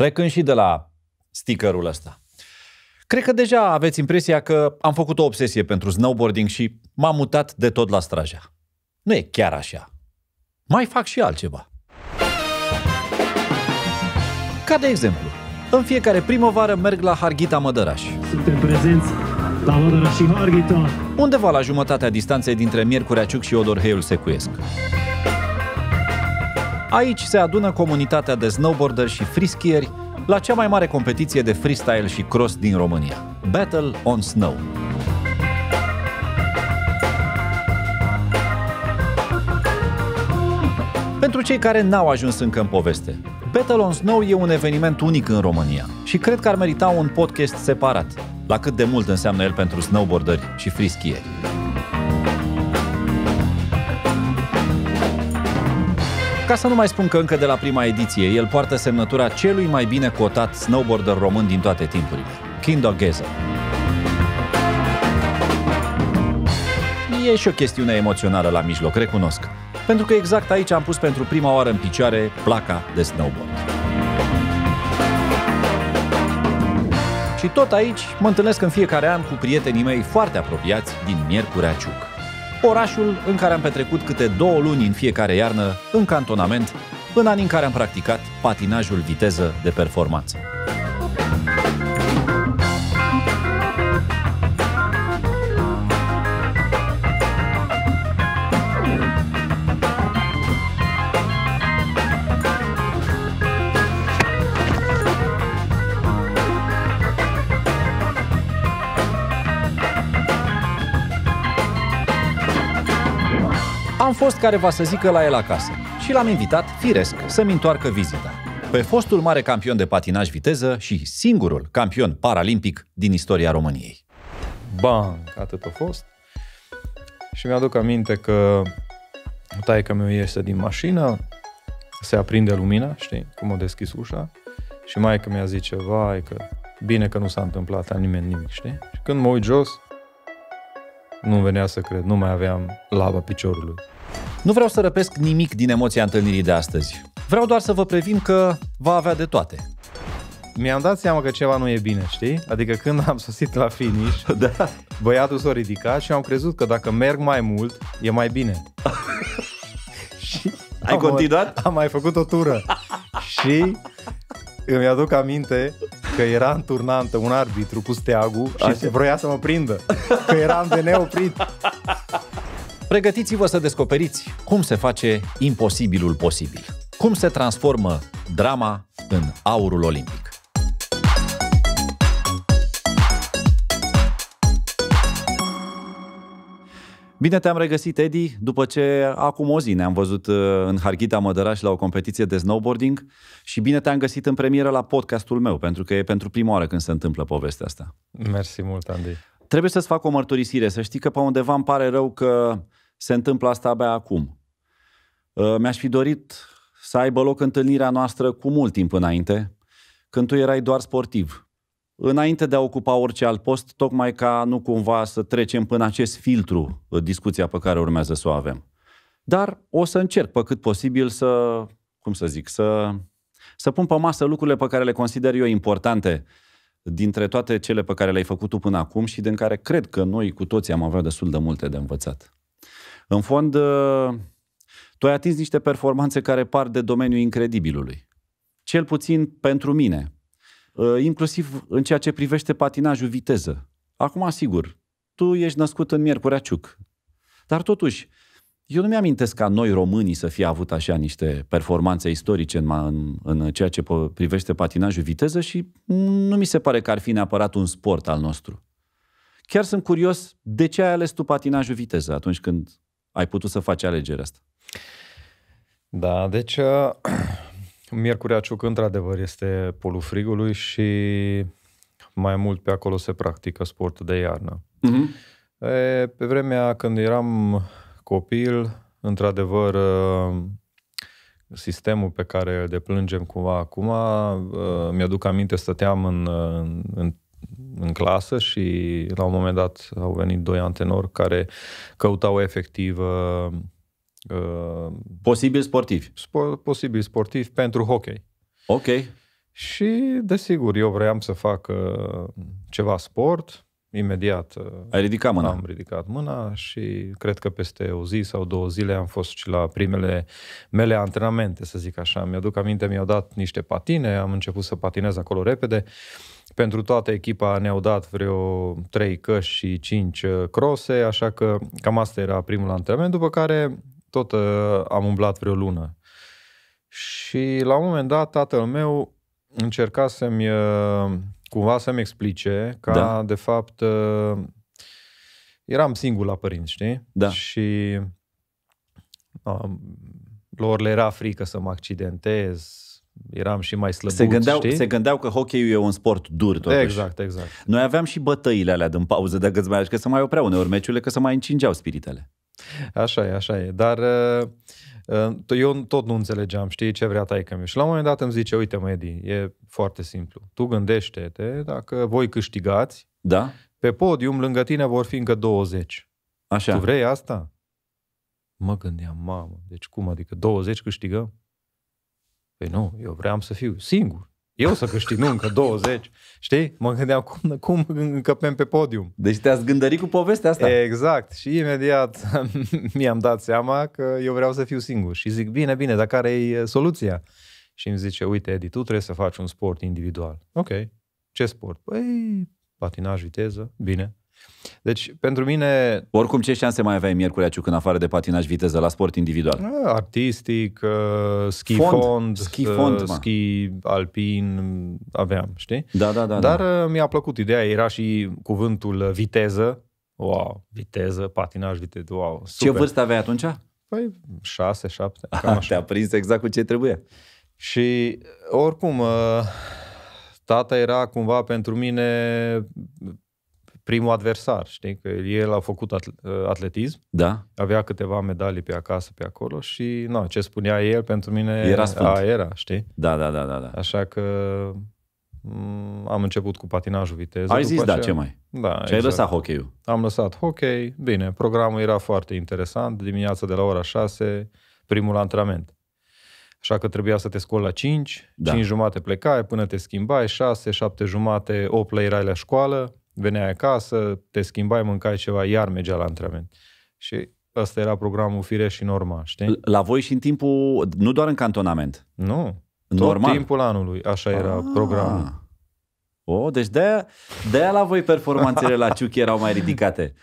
Plecând și de la stickerul ăsta. Cred că deja aveți impresia că am făcut o obsesie pentru snowboarding și m-am mutat de tot la Straja. Nu e chiar așa. Mai fac și altceva. Ca de exemplu, în fiecare primăvară merg la Harghita Mădăraș. Suntem prezenți la Mădăraș și Harghita. Undeva la jumătatea distanței dintre Miercurea Ciuc și Odorheiul Secuiesc. Aici se adună comunitatea de snowboarder și frischieri la cea mai mare competiție de freestyle și cross din România, Battle on Snow. Pentru cei care n-au ajuns încă în poveste, Battle on Snow e un eveniment unic în România și cred că ar merita un podcast separat, la cât de mult înseamnă el pentru snowboarderi și frischieri. Ca să nu mai spun că încă de la prima ediție, el poartă semnătura celui mai bine cotat snowboarder român din toate timpurile, Kindo Gezer. E și o chestiune emoțională la mijloc, recunosc. Pentru că exact aici am pus pentru prima oară în picioare placa de snowboard. Și tot aici mă întâlnesc în fiecare an cu prietenii mei foarte apropiați din Miercurea Ciuc orașul în care am petrecut câte două luni în fiecare iarnă, în cantonament, în anii în care am practicat patinajul viteză de performanță. fost careva să zică la el acasă și l-am invitat, firesc, să-mi întoarcă vizita. Pe fostul mare campion de patinaj viteză și singurul campion paralimpic din istoria României. Bang! Atât a fost. Și mi-aduc aminte că taica meu iese din mașină, se aprinde lumina, știi, cum o deschis ușa, și mai că mi-a ceva, e că bine că nu s-a întâmplat a nimeni nimic, știi? Și când mă uit jos, nu venea să cred, nu mai aveam laba piciorului. Nu vreau să răpesc nimic din emoția întâlnirii de astăzi. Vreau doar să vă previn că va avea de toate. Mi-am dat seama că ceva nu e bine, știi? Adică când am sosit la finish, da. băiatul s-a ridicat și am crezut că dacă merg mai mult, e mai bine. și Ai am, continuat? Am mai făcut o tură. și îmi aduc aminte că era în turnantă un arbitru cu steagul și Așa. vroia să mă prindă. Că eram de neoprit. Pregătiți-vă să descoperiți cum se face imposibilul posibil. Cum se transformă drama în aurul olimpic. Bine te-am regăsit, Edi, după ce acum o zi ne-am văzut uh, în Harghita Mădăraș la o competiție de snowboarding și bine te-am găsit în premieră la podcastul meu, pentru că e pentru prima oară când se întâmplă povestea asta. Mersi mult, Andy. Trebuie să-ți fac o mărturisire, să știi că pe undeva îmi pare rău că se întâmplă asta abia acum. Uh, mi-aș fi dorit să aibă loc întâlnirea noastră cu mult timp înainte, când tu erai doar sportiv. Înainte de a ocupa orice alt post, tocmai ca nu cumva să trecem până acest filtru uh, discuția pe care urmează să o avem. Dar o să încerc pe cât posibil să, cum să zic, să, să pun pe masă lucrurile pe care le consider eu importante dintre toate cele pe care le-ai făcut tu până acum și din care cred că noi cu toții am avea destul de multe de învățat. În fond, ă, tu ai atins niște performanțe care par de domeniul incredibilului. Cel puțin pentru mine. Ă, inclusiv în ceea ce privește patinajul viteză. Acum, sigur, tu ești născut în Miercurea Ciuc. Dar totuși, eu nu mi-amintesc ca noi românii să fie avut așa niște performanțe istorice în, în, în ceea ce privește patinajul viteză și nu mi se pare că ar fi neapărat un sport al nostru. Chiar sunt curios de ce ai ales tu patinajul viteză atunci când ai putut să faci alegerea asta. Da, deci uh, Miercurea Ciuc într-adevăr este polul frigului și mai mult pe acolo se practică sportul de iarnă. Uh-huh. E, pe vremea când eram copil, într-adevăr, ă, sistemul pe care îl deplângem cumva acum, ă, mi-aduc aminte, stăteam ă, în, în, în clasă și la un moment dat au venit doi antenori care căutau efectiv posibil sportivi. Spo- posibil sportiv pentru hockey. Ok. Și, desigur, eu vreau să fac uh, ceva sport, imediat uh, Ai ridicat mâna. am ridicat mâna și cred că peste o zi sau două zile am fost și la primele mele antrenamente, să zic așa. Mi-aduc aminte, mi-au dat niște patine, am început să patinez acolo repede. Pentru toată echipa ne-au dat vreo 3 căști și 5 uh, crose, așa că cam asta era primul antrenament, după care tot uh, am umblat vreo lună. Și la un moment dat, tatăl meu încerca să-mi uh, cumva să-mi explice că, da. de fapt, ă, eram singur la părinți, știi? Da. Și um, lor le era frică să mă accidentez, eram și mai slăbuți, se gândeau, știi? se gândeau că hockeyul e un sport dur totuși. Exact, exact. Noi aveam și bătăile alea din pauză, dacă îți mai că să mai opreau uneori meciurile, că să mai încingeau spiritele. Așa e, așa e. Dar uh, Ehm, eu tot nu înțelegeam, știi, ce vrea taică meu. Și la un moment dat îmi zice, uite mă, Edi, e foarte simplu. Tu gândește-te, dacă voi câștigați, da? pe podium lângă tine vor fi încă 20. Așa. Tu vrei asta? Mă gândeam, mamă, deci cum adică 20 câștigăm? Păi nu, eu vreau să fiu singur eu să câștig, nu încă 20. Știi? Mă gândeam cum, cum încăpem pe podium. Deci te-ați gândărit cu povestea asta. Exact. Și imediat mi-am dat seama că eu vreau să fiu singur. Și zic, bine, bine, dar care e soluția? Și îmi zice, uite, Edi, tu trebuie să faci un sport individual. Ok. Ce sport? Păi, patinaj, viteză, bine. Deci, pentru mine... Oricum, ce șanse mai aveai miercuri Aciuc în afară de patinaj viteză la sport individual? Artistic, uh, ski fond, fond, ski, uh, fond, uh, ski alpin, mm, aveam, știi? Da, da, da. Dar da. Uh, mi-a plăcut ideea, era și cuvântul uh, viteză. Wow, viteză, patinaj, viteză, wow, super. Ce vârstă aveai atunci? Păi, șase, șapte, cam așa. Te-a prins exact cu ce trebuie. Și, oricum, uh, tata era cumva pentru mine primul adversar, știi, că el a făcut uh, atletism, da. avea câteva medalii pe acasă, pe acolo și, nu, ce spunea el, pentru mine era, sfânt. A, era știi? Da, da, da, da, da. Așa că mm, am început cu patinajul viteză. Ai zis, da, ce mai? Da, Ce exact. ai lăsat hockey-ul. Am lăsat hockey, bine, programul era foarte interesant, dimineața de la ora 6, primul antrenament. Așa că trebuia să te scoli la 5, da. 5 jumate plecai până te schimbai, 6, 7 jumate, 8 la la școală, veneai acasă, te schimbai, mâncai ceva, iar mergea la antrenament. Și ăsta era programul fire și normal, știi? La voi și în timpul, nu doar în cantonament. Nu, normal. tot timpul anului, așa era ah. programul. Oh, deci de-aia, de-aia la voi performanțele la Ciuchi erau mai ridicate.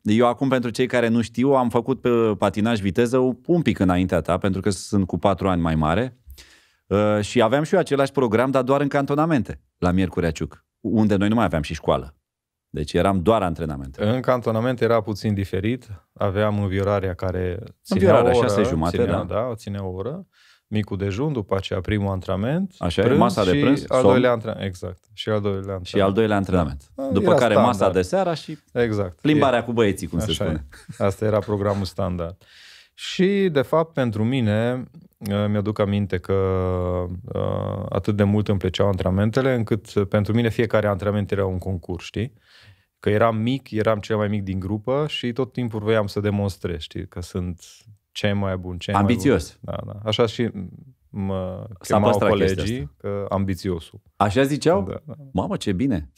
Eu acum, pentru cei care nu știu, am făcut pe uh, patinaj viteză un pic înaintea ta, pentru că sunt cu patru ani mai mare. Uh, și aveam și eu același program, dar doar în cantonamente, la Miercurea Ciuc, unde noi nu mai aveam și școală. Deci eram doar antrenamente. În cantonament era puțin diferit. Aveam înviorarea care ținea înviorarea, o oră. 6 jumate, ținea, da. da. ținea o oră. Micul dejun, după aceea primul antrenament. Așa prânz, e, masa de prânz. Și al doilea antrenament, exact. Și al doilea antrenament. Și al doilea antrenament. Da. După era care standard. masa de seara și exact. plimbarea era. cu băieții, cum Așa se spune. E. Asta era programul standard. Și, de fapt, pentru mine, mi-aduc aminte că uh, atât de mult îmi plăceau antrenamentele, încât uh, pentru mine fiecare antrenament era un concurs, știi? Că eram mic, eram cel mai mic din grupă și tot timpul voiam să demonstrez, știi? Că sunt cel mai bun, cel Ambițios. mai bun. Da, da. Așa și mă S-a chemau colegii că ambițiosul. Așa ziceau? Da, da. Mamă, ce bine!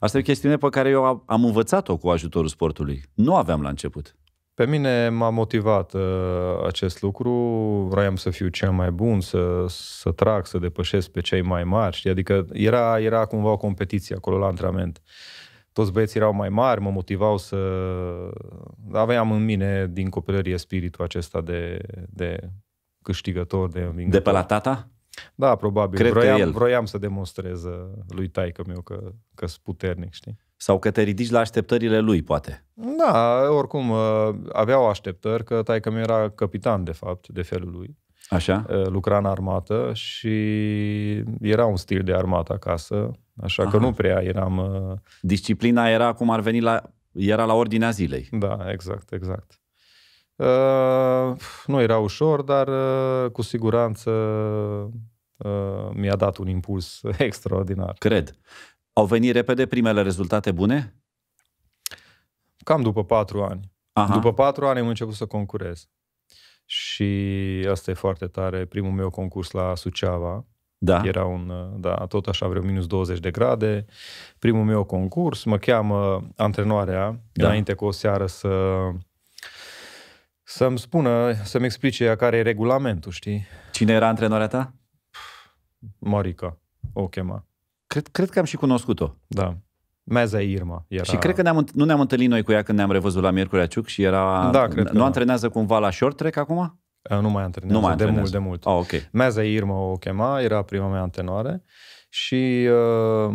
Asta e o chestiune pe care eu am învățat-o cu ajutorul sportului. Nu aveam la început. Pe mine m-a motivat uh, acest lucru, vroiam să fiu cel mai bun, să, să trag, să depășesc pe cei mai mari, știi? adică era, era cumva o competiție acolo la antrenament. Toți băieții erau mai mari, mă motivau să... Aveam în mine din copilărie spiritul acesta de, de câștigător, de învingător. De pe la tata? Da, probabil. Cred vroiam, că el. vroiam să demonstrez uh, lui taică meu că sunt puternic, știi? Sau că te ridici la așteptările lui, poate. Da, oricum, uh, aveau așteptări că taică era capitan, de fapt, de felul lui. Așa. Uh, lucra în armată și era un stil de armată acasă, așa Aha. că nu prea eram... Uh, Disciplina era cum ar veni la... Era la ordinea zilei. Da, exact, exact. nu era ușor, dar cu siguranță mi-a dat un impuls extraordinar. Cred. Au venit repede primele rezultate bune? Cam după patru ani. Aha. După patru ani am început să concurez. Și asta e foarte tare. Primul meu concurs la Suceava. Da. Era un, da, tot așa vreo minus 20 de grade. Primul meu concurs, mă cheamă antrenoarea, da. înainte cu o seară să să-mi spună, să-mi explice care e regulamentul, știi? Cine era antrenoarea ta? Marica o chema. Cred, cred că am și cunoscut-o. Da. Meza Irma. Era... Și cred că ne-am, nu ne-am întâlnit noi cu ea când ne-am revăzut la Miercurea Ciuc și era... Da, cred Nu da. antrenează cumva la short track acum? Uh, nu mai antrenează, nu mai antrenează. de mult, de mult. Oh, okay. Meza Irma o chema, era prima mea antenoare și uh,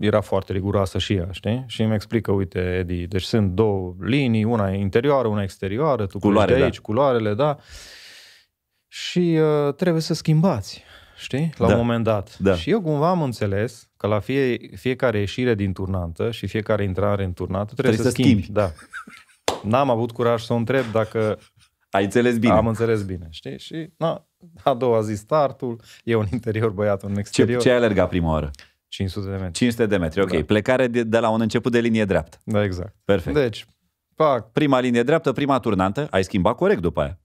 era foarte riguroasă și ea, știi? Și îmi explică, uite, Edi, deci sunt două linii, una interioară, una exterioară, tu culoare, de da. aici, da. culoarele, da, și uh, trebuie să schimbați știi? La da. un moment dat. Da. Și eu cumva am înțeles că la fie, fiecare ieșire din turnantă și fiecare intrare în turnantă trebuie, trebuie să, să schimbi. schimbi. Da. N-am avut curaj să o întreb dacă... Ai înțeles bine. Am înțeles bine, știi? Și na, a doua zi startul, e un interior, băiat un exterior. Ce, ce ai alergat prima oară? 500 de metri. 500 de metri, ok. Da. Plecare de, de la un început de linie dreaptă. Da, exact. Perfect. Deci, pac. Prima linie dreaptă, prima turnantă, ai schimbat corect după aia.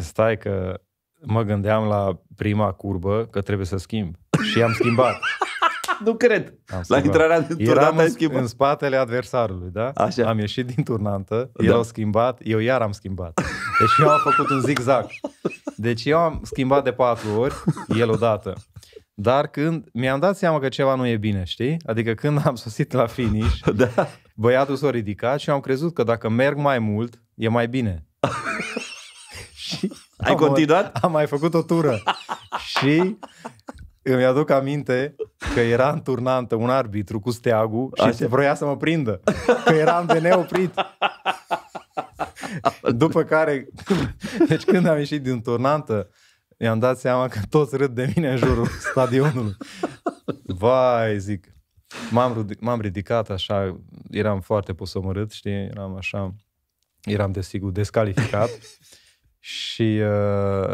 Stai că mă gândeam la prima curbă că trebuie să schimb. Și am schimbat. nu cred. Am La intrarea din turnantă ai schimbat. în spatele adversarului, da? Așa. Am ieșit din turnantă, da. el au schimbat, eu iar am schimbat. Deci eu am făcut un zigzag. Deci eu am schimbat de patru ori, el odată. Dar când mi-am dat seama că ceva nu e bine, știi? Adică când am sosit la finish, da. băiatul s-a ridicat și am crezut că dacă merg mai mult, e mai bine. și Ai am continuat? Am mai făcut o tură. și îmi aduc aminte că era în turnantă un arbitru cu steagul și Așa. vroia să mă prindă. Că eram de neoprit. După care, deci când am ieșit din turnantă, i-am dat seama că toți râd de mine în jurul stadionului. Vai, zic, m-am, m-am ridicat așa, eram foarte posomorât, știi, eram așa, eram desigur descalificat și...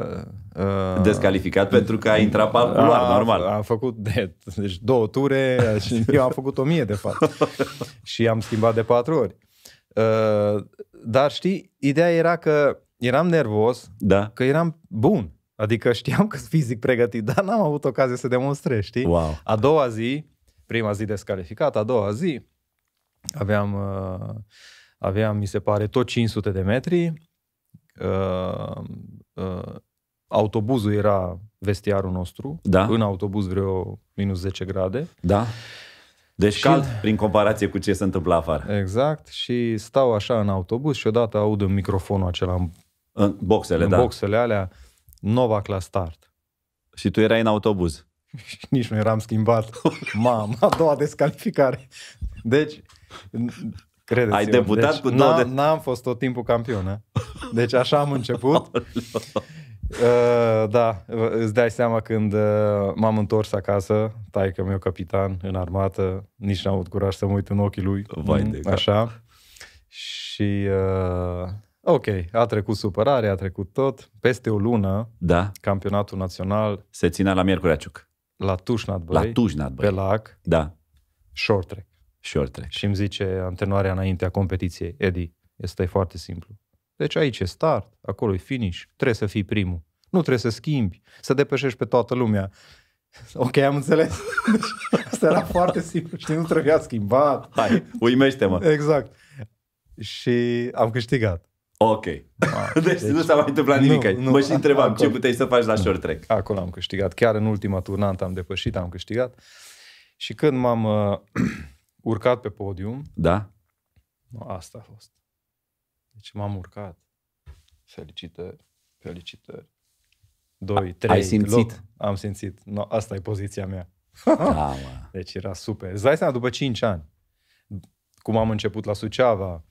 Uh, uh, Descalificat pentru că a intrat pe alt culoar, normal. A făcut de, deci două ture și eu am făcut o mie de fapt. și am schimbat de patru ori. Uh, dar știi, ideea era că eram nervos, da. că eram bun. Adică știam că sunt fizic pregătit, dar n-am avut ocazie să demonstrez, știi? Wow. A doua zi, prima zi descalificat, a doua zi aveam, uh, aveam, mi se pare, tot 500 de metri Uh, uh, autobuzul era vestiarul nostru, da. în autobuz vreo minus 10 grade. Da. Deci și... cald prin comparație cu ce se întâmplă afară. Exact. Și stau așa în autobuz și odată aud în microfonul acela în, în boxele, în da. boxele alea Nova la start. Și tu erai în autobuz. și nici nu eram schimbat. Mamă, a doua descalificare. Deci, Credeți Ai debutat deci, cu două de... N-am fost tot timpul campionă. Eh? Deci așa am început. Uh, da, îți dai seama când uh, m-am întors acasă, că meu capitan în armată, nici n-am avut curaj să mă uit în ochii lui, Vai mm, de așa. Și uh, ok, a trecut supărare, a trecut tot. Peste o lună, da. campionatul național... Se ținea la Miercurea Ciuc. La Tușnat, Băi, la Tușnat, Băi. pe lac, da. short track și ori trec. Și îmi zice antrenoarea înaintea competiției, Edi, este foarte simplu. Deci aici e start, acolo e finish, trebuie să fii primul. Nu trebuie să schimbi, să depășești pe toată lumea. Ok, am înțeles. Asta era foarte simplu și nu trebuia schimbat. Hai, uimește-mă. Exact. Și am câștigat. Ok. deci, deci nu deci s-a mai întâmplat nimic. Nu, nu, mă și întrebam acolo, ce puteai să faci la short track. Acolo am câștigat. Chiar în ultima turnantă am depășit, am câștigat. Și când m-am... Uh, urcat pe podium. Da. No, asta a fost. Deci m-am urcat. Felicitări, felicitări. 2, 3, Ai simțit? Loc. Am simțit. No, asta e poziția mea. Da, mă. Deci era super. Îți dai seama, după 5 ani, cum am început la Suceava,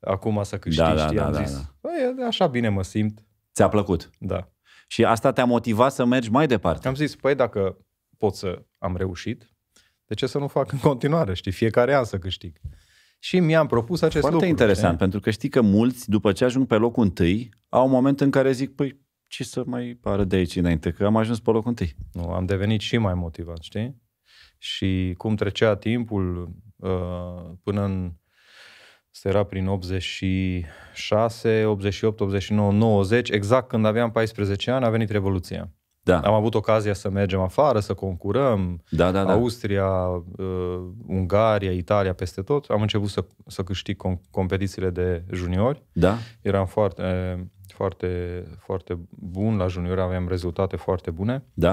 acum să câștigi, da, da, știi, da, am da, zis, da. Băi, așa bine mă simt. Ți-a plăcut? Da. Și asta te-a motivat să mergi mai departe. Am zis, păi dacă pot să am reușit, de ce să nu fac în continuare, știi? Fiecare an să câștig. Și mi-am propus acest Foarte lucru. interesant, știi? pentru că știi că mulți, după ce ajung pe locul întâi, au un moment în care zic, păi, ce să mai pară de aici înainte, că am ajuns pe locul întâi. Nu, am devenit și mai motivat, știi? Și cum trecea timpul uh, până în se era prin 86, 88, 89, 90, exact când aveam 14 ani, a venit Revoluția. Da. Am avut ocazia să mergem afară, să concurăm, da, da, da. Austria, uh, Ungaria, Italia, peste tot. Am început să, să câștig com- competițiile de juniori. Da. Eram foarte, foarte, foarte bun la juniori, aveam rezultate foarte bune. Da.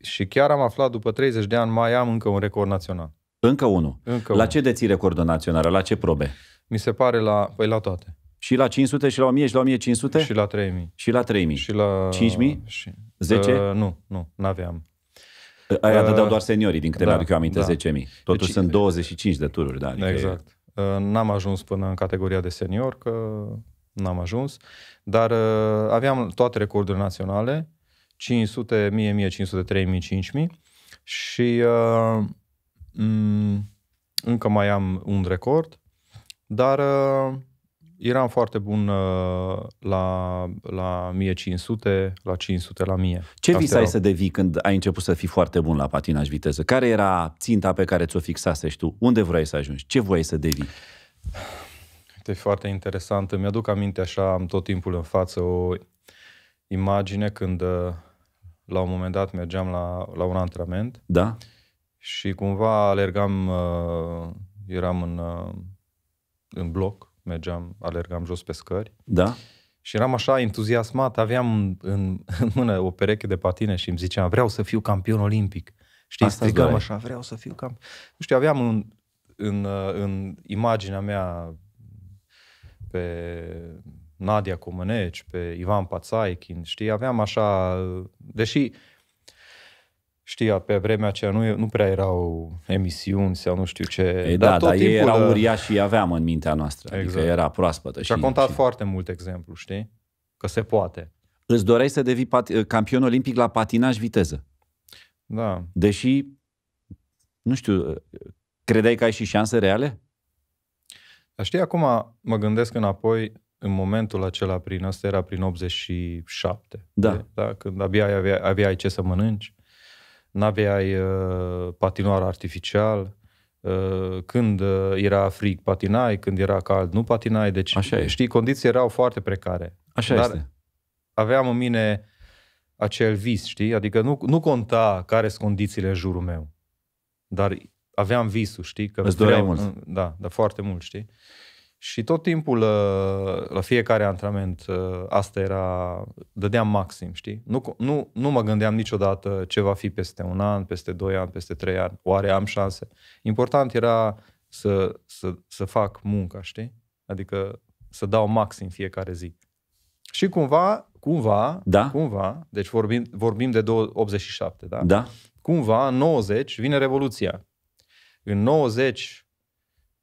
Și chiar am aflat după 30 de ani, mai am încă un record național. Încă unul? Încă la unu. ce deții recordul național? La ce probe? Mi se pare la, păi la toate. Și la 500, și la 1000, și la 1500? Și la 3000. Și la 3000. Și la 5000? Și 10? Uh, nu, nu, n-aveam. Aia uh, dădeau doar seniorii, din câte da, mi-aduc eu aminte, da. 10.000. Deci, Totuși deci, sunt 25 uh, de tururi, da. Adică exact. E... Uh, n-am ajuns până în categoria de senior, că n-am ajuns, dar uh, aveam toate recordurile naționale, 500, 1000, 1500, 3000, 5000 și uh, m- încă mai am un record, dar uh, eram foarte bun uh, la, la 1500, la 500, la 1000. Ce Asta visai erau... să devii când ai început să fii foarte bun la patinaj viteză? Care era ținta pe care ți-o fixase și tu? Unde vrei să ajungi? Ce voiai să devii? Este foarte interesant. Îmi aduc aminte așa, am tot timpul în față o imagine când uh, la un moment dat mergeam la, la un antrenament. Da. Și cumva alergam, uh, eram în, în bloc mergeam, alergam jos pe scări. Da. Și eram așa entuziasmat, aveam în, în mână o pereche de patine și îmi ziceam, vreau să fiu campion olimpic. Știi, Asta strigam așa, vreau să fiu campion. Nu știu, aveam în, în, în imaginea mea pe Nadia Comăneci, pe Ivan Pațaichin, știi, aveam așa, deși știa, pe vremea aceea nu, nu prea erau emisiuni sau nu știu ce. Ei, dar da, tot dar timpul ei erau uh, uriași și aveam în mintea noastră. Adică exact. Adică era proaspătă. Și, și a contat și... foarte mult exemplu, știi? Că se poate. Îți doreai să devii pat- uh, campion olimpic la patinaj viteză. Da. Deși, nu știu, uh, credeai că ai și șanse reale? Dar știi, acum mă gândesc înapoi, în momentul acela, prin asta era prin 87. Da. De, da când abia aveai, aveai ce să mănânci n-aveai uh, patinoar artificial, uh, când uh, era frig patinai, când era cald nu patinai, deci Așa știi, condiții erau foarte precare. Așa Dar este. aveam în mine acel vis, știi? Adică nu, nu conta care sunt condițiile în jurul meu. Dar aveam visul, știi? Că Îți vreau, mult. Da, dar foarte mult, știi? Și tot timpul, uh, la fiecare antrenament, uh, asta era, dădeam maxim, știi? Nu, nu, nu mă gândeam niciodată ce va fi peste un an, peste doi ani, peste trei ani, oare am șanse. Important era să, să, să fac munca, știi? Adică să dau maxim fiecare zi. Și cumva, cumva, da? cumva, deci vorbim, vorbim de 87, da? Da. Cumva, în 90, vine Revoluția. În 90,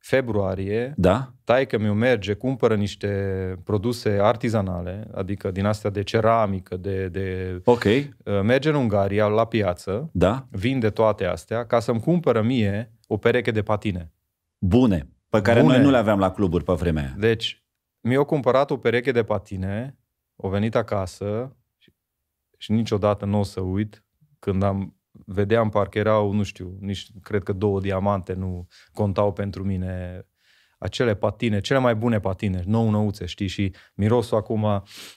februarie, da? taică mi merge, cumpără niște produse artizanale, adică din astea de ceramică, de... de okay. Uh, merge în Ungaria, la piață, da? vinde toate astea, ca să-mi cumpără mie o pereche de patine. Bune, pe care Bune. noi nu le aveam la cluburi pe vremea aia. Deci, mi-au cumpărat o pereche de patine, o venit acasă și, și niciodată nu o să uit când am vedeam parcă erau, nu știu, nici cred că două diamante nu contau pentru mine acele patine, cele mai bune patine, nou nouțe, știi, și mirosul acum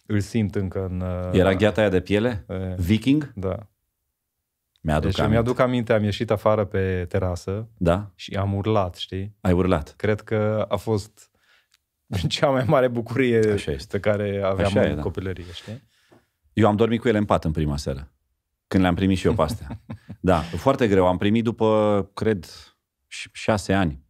îl simt încă în... Uh, Era gheata aia de piele? E, Viking? Da. Mi-aduc deci, aminte. Mi-aduc aminte, am ieșit afară pe terasă da? și am urlat, știi? Ai urlat. Cred că a fost cea mai mare bucurie pe care aveam Așa în e, da. știi? Eu am dormit cu ele în pat în prima seară. Când le-am primit și eu pe astea. Da, foarte greu. Am primit după, cred, șase ani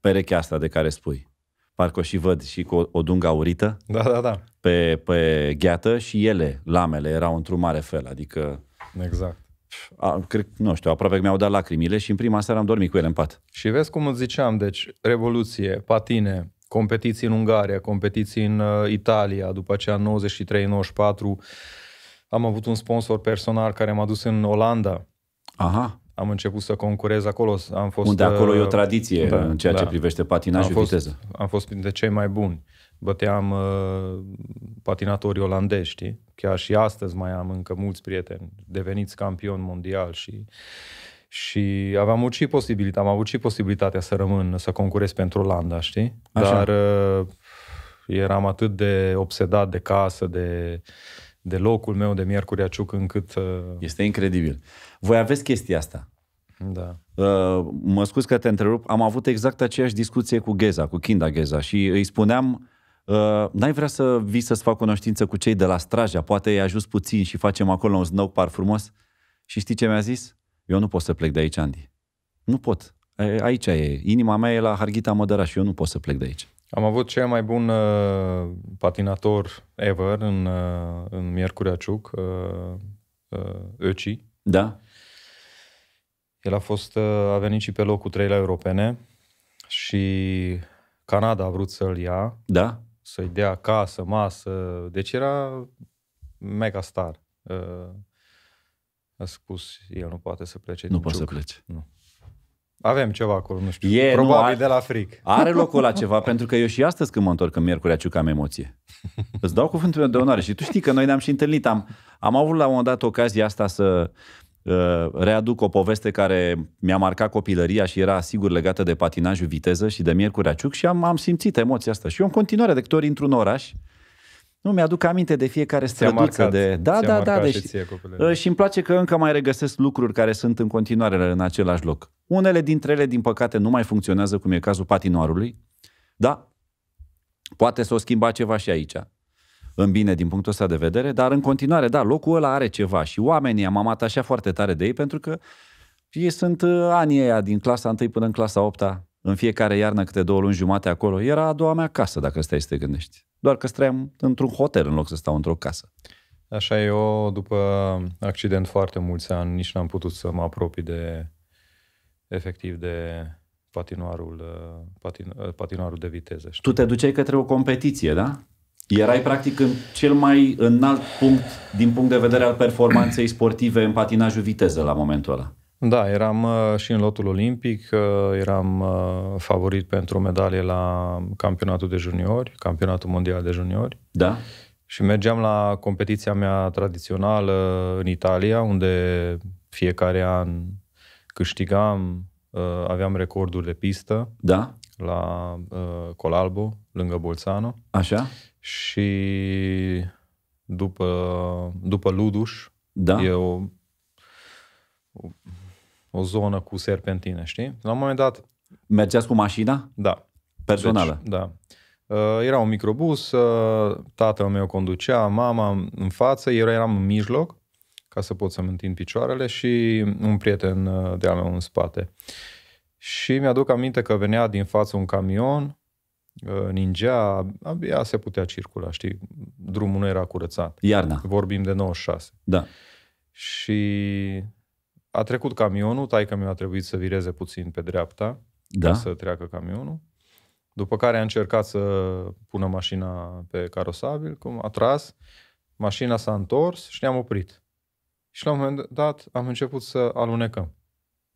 perechea asta de care spui. Parcă o și văd și cu o, o dungă aurită da, da, da. Pe, pe gheată și ele, lamele, erau într-un mare fel. Adică... Exact. A, cred, nu știu, aproape că mi-au dat lacrimile și în prima seară am dormit cu ele în pat. Și vezi cum îți ziceam, deci revoluție, patine, competiții în Ungaria, competiții în uh, Italia, după aceea în 93-94 am avut un sponsor personal care m-a dus în Olanda. Aha. Am început să concurez acolo. Am fost, Unde acolo e o uh, tradiție da, în ceea da. ce privește patinajul am fost, viteză. Am fost printre cei mai buni. Băteam uh, patinatorii olandești, Chiar și astăzi mai am încă mulți prieteni deveniți campion mondial și și aveam și posibilitatea, am avut și posibilitatea să rămân, să concurez pentru Olanda, știi? Așa. Dar uh, eram atât de obsedat de casă, de de locul meu de Miercurea Ciuc încât... Uh... Este incredibil. Voi aveți chestia asta. Da. Uh, mă scuz că te întrerup, am avut exact aceeași discuție cu Gheza, cu Kinda Geza și îi spuneam Uh, n-ai vrea să vii să-ți fac cunoștință cu cei de la Straja, poate i-ai ajuns puțin și facem acolo un snow par frumos? Și știi ce mi-a zis? Eu nu pot să plec de aici, Andy. Nu pot. Aici e. Inima mea e la Harghita Mădăraș și eu nu pot să plec de aici. Am avut cel mai bun uh, patinator ever în, uh, în Miercurea Ciuc, uh, uh, Öci. Da. El a fost, uh, a venit și pe locul 3 la europene și Canada a vrut să-l ia. Da. Să-i dea casă, masă. Deci era mega star. Uh, a spus, el nu poate să plece Nu poate să plece. Nu. Avem ceva acolo, nu știu. E, Probabil nu, are, de la fric. Are locul la ceva, pentru că eu și astăzi când mă întorc în miercuri, ciuc am emoție. Îți dau cuvântul meu de onoare și tu știi că noi ne-am și întâlnit. Am, am avut la un moment dat ocazia asta să uh, readuc o poveste care mi-a marcat copilăria și era sigur legată de patinajul viteză și de miercuri ciuc și am, am simțit emoția asta. Și eu în continuare, de câte ori intru în oraș, uh, nu, mi-aduc aminte de fiecare străduță. De... Da, da, da. Deci... Uh, și, îmi place că încă mai regăsesc lucruri care sunt în continuare în același loc. Unele dintre ele, din păcate, nu mai funcționează, cum e cazul patinoarului. Da, poate s-o schimba ceva și aici. În bine, din punctul ăsta de vedere, dar în continuare, da, locul ăla are ceva și oamenii am atașat foarte tare de ei pentru că ei sunt uh, anii aia din clasa 1 până în clasa 8 în fiecare iarnă câte două luni jumate acolo, era a doua mea casă, dacă stai să te gândești. Doar că stăteam într-un hotel în loc să stau într-o casă. Așa eu, după accident foarte mulți ani, nici n-am putut să mă apropii de, efectiv, de patinoarul, uh, patin, uh, patinoarul de viteză. Știi? Tu te duceai către o competiție, da? Erai practic în cel mai înalt punct din punct de vedere al performanței sportive în patinajul viteză la momentul ăla. Da, eram uh, și în lotul olimpic, uh, eram uh, favorit pentru medalie la campionatul de juniori, campionatul mondial de juniori. Da. Și mergeam la competiția mea tradițională în Italia, unde fiecare an câștigam, aveam recorduri de pistă. Da. La Colalbo, lângă Bolzano. Așa. Și după, după Luduș, da. eu o zonă cu serpentine, știi? La un moment dat... Mergeați cu mașina? Da. Personală? Deci, da. Uh, era un microbus, uh, tatăl meu conducea, mama în față, eu eram în mijloc, ca să pot să-mi întind picioarele și un prieten uh, de-al meu în spate. Și mi-aduc aminte că venea din față un camion, uh, Ninja, abia se putea circula, știi, drumul nu era curățat. Iarna. Vorbim de 96. Da. Și a trecut camionul, taică mi a trebuit să vireze puțin pe dreapta da. ca să treacă camionul. După care a încercat să pună mașina pe carosabil, cum a tras, mașina s-a întors și ne-am oprit. Și la un moment dat am început să alunecăm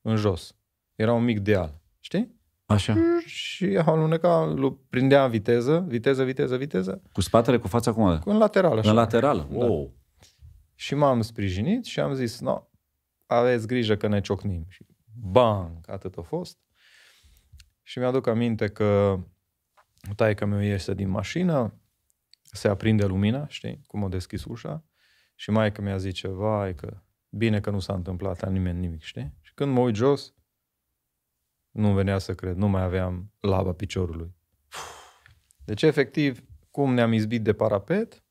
în jos. Era un mic deal, știi? Așa. Și aluneca, prindea viteză, viteză, viteză, viteză. Cu spatele, cu fața cum? Cu în lateral, așa. În lateral, wow. Da. Și m-am sprijinit și am zis, no, aveți grijă că ne ciocnim. Și bang, atât a fost. Și mi-aduc aminte că taica meu iese din mașină, se aprinde lumina, știi, cum o deschis ușa, și mai că mi-a zice, vai, că bine că nu s-a întâmplat la nimeni nimic, știi? Și când mă uit jos, nu venea să cred, nu mai aveam laba piciorului. Deci, efectiv, cum ne-am izbit de parapet,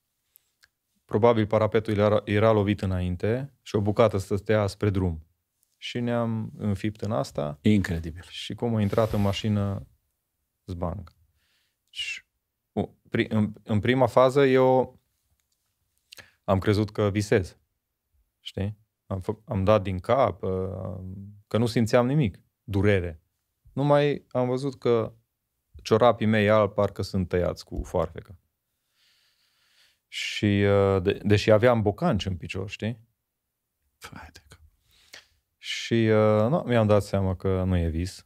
probabil parapetul era, era lovit înainte și o bucată stătea spre drum. Și ne-am înfipt în asta. Incredibil. Și cum a intrat în mașină, zbang. Și, în, în prima fază eu am crezut că visez. Știi? Am, fă, am dat din cap, uh, că nu simțeam nimic, durere. Numai am văzut că ciorapii mei al parcă sunt tăiați cu foarfecă. Și, uh, de, deși aveam bocanci în picior, știi? Haide Și uh, no, mi-am dat seama că nu e vis.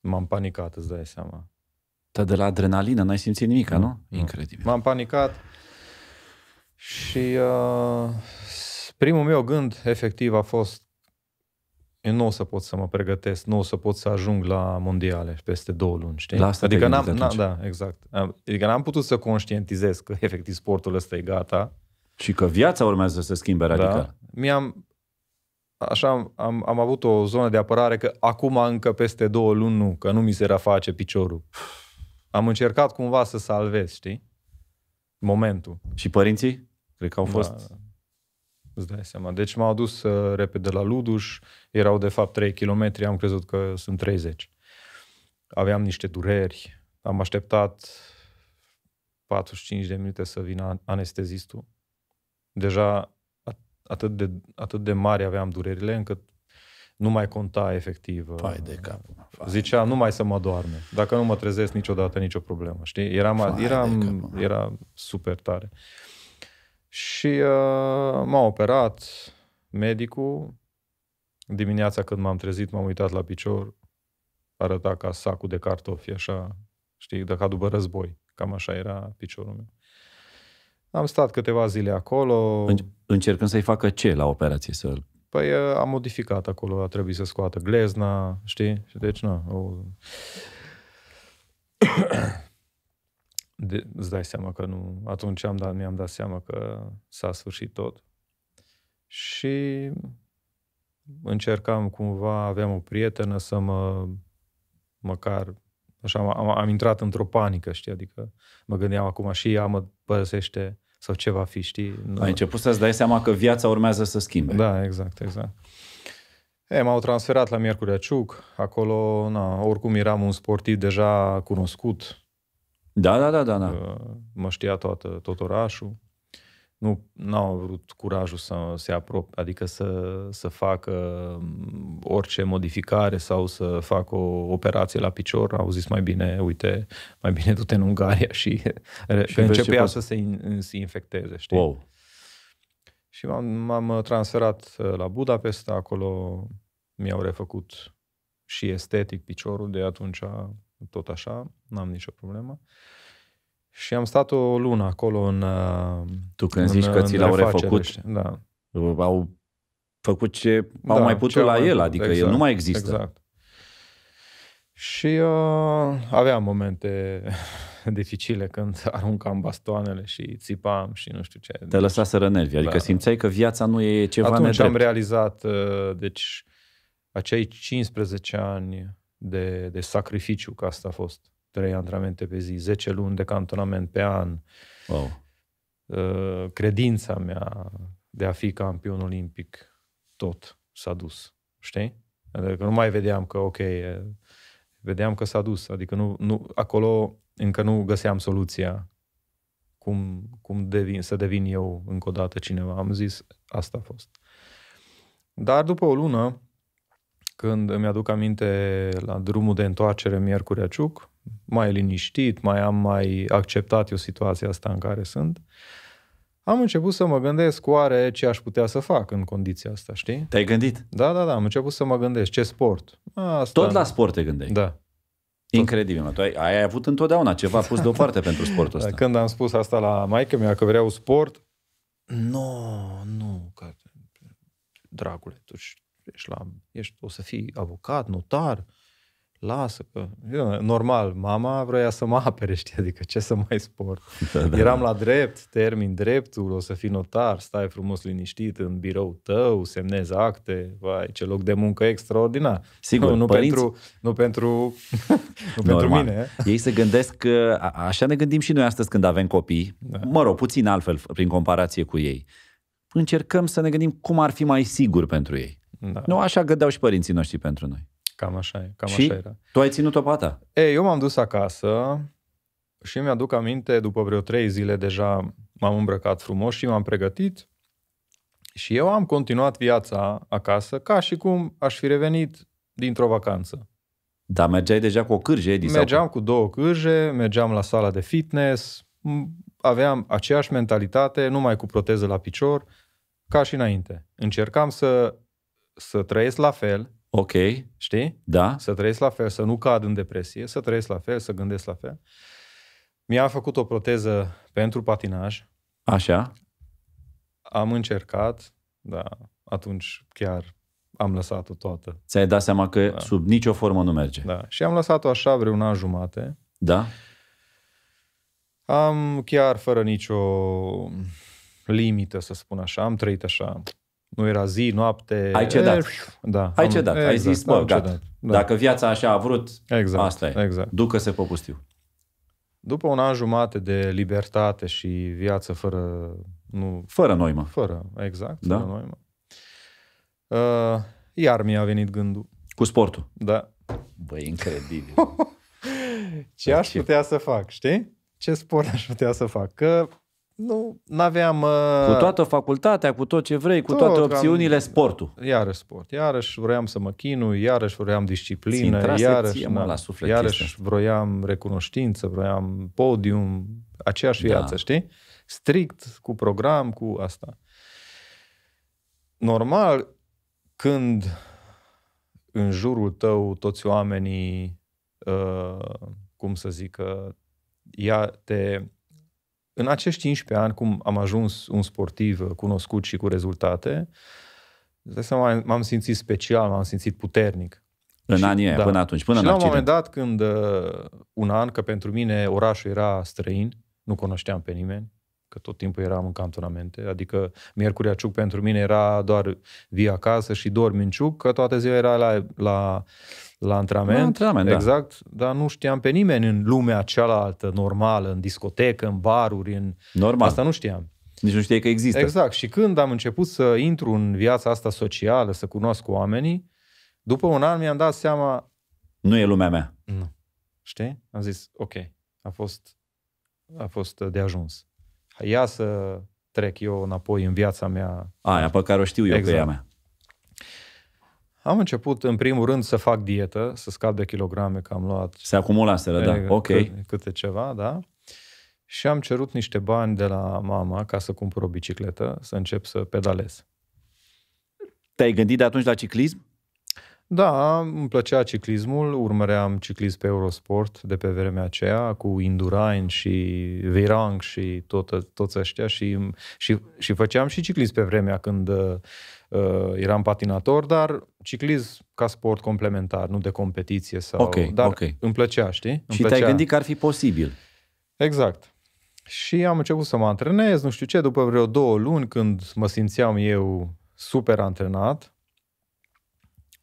M-am panicat, îți dai seama. Dar de la adrenalină n-ai simțit nimic, nu? nu? Incredibil. M-am panicat și uh, primul meu gând efectiv a fost eu nu o să pot să mă pregătesc, nu o să pot să ajung la mondiale peste două luni, știi? La asta adică n-am, n-am, da, exact. Adică n-am putut să conștientizez că efectiv sportul ăsta e gata. Și că viața urmează să se schimbe da. radical. Da. Mi-am, așa am, am, am avut o zonă de apărare că acum încă peste două luni nu, că nu mi se raface piciorul. Am încercat cumva să salvez, știi? Momentul. Și părinții? Cred că au da. fost... Da. Îți dai seama. Deci m-au dus uh, repede la Luduș, erau de fapt 3 km, am crezut că sunt 30. Aveam niște dureri, am așteptat 45 de minute să vină anestezistul. Deja atât de, atât de mari aveam durerile încât nu mai conta efectiv. Fai uh, de cap. Fai Zicea, nu mai să mă doarme. Dacă nu mă trezesc niciodată, nicio problemă. Știi? Eram, Fai eram, era super tare. Uh, și uh, m-a operat medicul. Dimineața când m-am trezit, m-am uitat la picior. Arăta ca sacul de cartofi, așa, știi, de ca după război. Cam așa era piciorul meu. Am stat câteva zile acolo. În, încercând să-i facă ce la operație? Să... Păi uh, a modificat acolo, a trebuit să scoată glezna, știi? Și deci, nu. O... de, îți dai seama că nu... Atunci am dat, mi-am dat seama că s-a sfârșit tot. Și încercam cumva, aveam o prietenă să mă măcar așa am, am intrat într-o panică, știi, adică mă gândeam acum și ea mă părăsește sau ce va fi, știi. Nu... Ai început să-ți dai seama că viața urmează să schimbe. Da, exact, exact. E, m-au transferat la Miercurea Ciuc, acolo, na, oricum eram un sportiv deja cunoscut, da, da, da, da. da. Mă știa toată, tot orașul. Nu au avut curajul să se apropie, adică să, să facă mm, orice modificare sau să facă o operație la picior. Au zis mai bine, uite, mai bine du-te în Ungaria și, și începea să se, se infecteze, știi? Wow. Și m-am, m-am transferat uh, la Budapesta, acolo mi-au refăcut și estetic piciorul, de atunci a tot așa, n-am nicio problemă. Și am stat o lună acolo în... Uh, tu când în, zici că ți l-au refăcut, da. au făcut ce da, au mai putut la mai el, adică exact, el nu mai există. Exact. Și uh, aveam momente dificile când aruncam bastoanele și țipam și nu știu ce. Te deci, lăsa să rănervi, adică da. simțeai că viața nu e ceva Atunci nedrept. am realizat, uh, deci, acei 15 ani de, de sacrificiu, că asta a fost. Trei antrenamente pe zi, 10 luni de cantonament pe an. Wow. Uh, credința mea de a fi campion olimpic, tot s-a dus. Știi? Adică nu mai vedeam că, ok, vedeam că s-a dus. Adică nu, nu, acolo încă nu găseam soluția cum, cum devin, să devin eu încă o dată cineva. Am zis, asta a fost. Dar după o lună, când îmi aduc aminte la drumul de întoarcere Miercurea Ciuc, mai liniștit, mai am mai acceptat eu situația asta în care sunt, am început să mă gândesc oare ce aș putea să fac în condiția asta, știi? Te-ai gândit? Da, da, da, am început să mă gândesc ce sport. Asta Tot la sport te gândeai? Da. Incredibil, mă. tu ai, ai avut întotdeauna ceva pus deoparte pentru sportul ăsta. Când am spus asta la maică mea că vreau sport, nu, no, nu, că, dragule, tu ești la, ești, o să fii avocat, notar, lasă că... normal, mama vrea să mă apere, știi, adică ce să mai spor. Da, da. Eram da. la drept, termin dreptul, o să fii notar, stai frumos liniștit în birou tău, semnezi acte, vai, ce loc de muncă extraordinar. Sigur, nu, nu părinți... pentru, nu pentru, nu pentru mine. Eh? Ei se gândesc că așa ne gândim și noi astăzi când avem copii, da. mă rog, puțin altfel prin comparație cu ei. Încercăm să ne gândim cum ar fi mai sigur pentru ei. Da. Nu, așa gădeau și părinții noștri pentru noi. Cam așa e, cam și așa era. tu ai ținut-o pata? Ei, eu m-am dus acasă și mi-aduc aminte, după vreo trei zile deja m-am îmbrăcat frumos și m-am pregătit și eu am continuat viața acasă ca și cum aș fi revenit dintr-o vacanță. Da, mergeai deja cu o cârje, Edi? Mergeam sau... cu două cârje, mergeam la sala de fitness, aveam aceeași mentalitate, numai cu proteză la picior, ca și înainte. Încercam să să trăiesc la fel, Ok. Știi? Da. Să trăiesc la fel, să nu cad în depresie, să trăiesc la fel, să gândesc la fel. Mi-a făcut o proteză pentru patinaj. Așa. Am încercat, dar atunci chiar am lăsat-o toată. Ți-ai dat seama că da. sub nicio formă nu merge. Da. Și am lăsat-o așa vreun an jumate. Da. Am chiar fără nicio limită, să spun așa, am trăit așa nu era zi, noapte. Ai cedat. E, da, ai am, cedat. Exact, ai zis, bă, gata. Cedat, da. Dacă viața așa a vrut, exact, asta e. Exact. Ducă-se pe pustiu. După un an jumate de libertate și viață fără... Nu, fără noimă. Fără, exact, da? fără noimă. Uh, iar mi-a venit gândul. Cu sportul? Da. Băi, incredibil. ce da, aș putea să fac, știi? Ce sport aș putea să fac? Că nu aveam... Uh... Cu toată facultatea, cu tot ce vrei, cu tot, toate opțiunile, am, sportul. Iarăși sport. Iarăși vroiam să mă chinui, iarăși vroiam disciplină, iarăși, ție, mă, la suflet iarăși este. vroiam recunoștință, vroiam podium, aceeași da. viață, știi? Strict, cu program, cu asta. Normal, când în jurul tău toți oamenii, uh, cum să zic, uh, ia, te în acești 15 ani, cum am ajuns un sportiv cunoscut și cu rezultate, seama, m-am simțit special, m-am simțit puternic. În și, anii da. până atunci, până și în la accident. un moment dat, când uh, un an, că pentru mine orașul era străin, nu cunoșteam pe nimeni, că tot timpul eram în cantonamente, adică miercurea ciuc pentru mine era doar via acasă și dormi în ciuc, că toată ziua era la, la, la antrenament. La antrenament, da. Exact, da. dar nu știam pe nimeni în lumea cealaltă normală, în discotecă, în baruri, în... Normal. Asta nu știam. Nici nu știai că există. Exact. Și când am început să intru în viața asta socială, să cunosc oamenii, după un an mi-am dat seama... Nu e lumea mea. Nu. Știi? Am zis, ok, a fost, a fost de ajuns ia să trec eu înapoi în viața mea. Aia pe care o știu eu exact. că e a exact. mea. Am început, în primul rând, să fac dietă, să scap de kilograme, că am luat... Se acumulaseră, da, câte, ok. Câte ceva, da. Și am cerut niște bani de la mama ca să cumpăr o bicicletă, să încep să pedalez. Te-ai gândit de atunci la ciclism? Da, îmi plăcea ciclismul, urmăream ciclism pe Eurosport de pe vremea aceea cu Indurain și Virang și tot, toți ăștia și, și, și făceam și ciclism pe vremea când uh, eram patinator, dar ciclism ca sport complementar, nu de competiție sau... Ok, dar ok. îmi plăcea, știi? Îmi și plăcea. te-ai gândit că ar fi posibil. Exact. Și am început să mă antrenez, nu știu ce, după vreo două luni când mă simțeam eu super antrenat,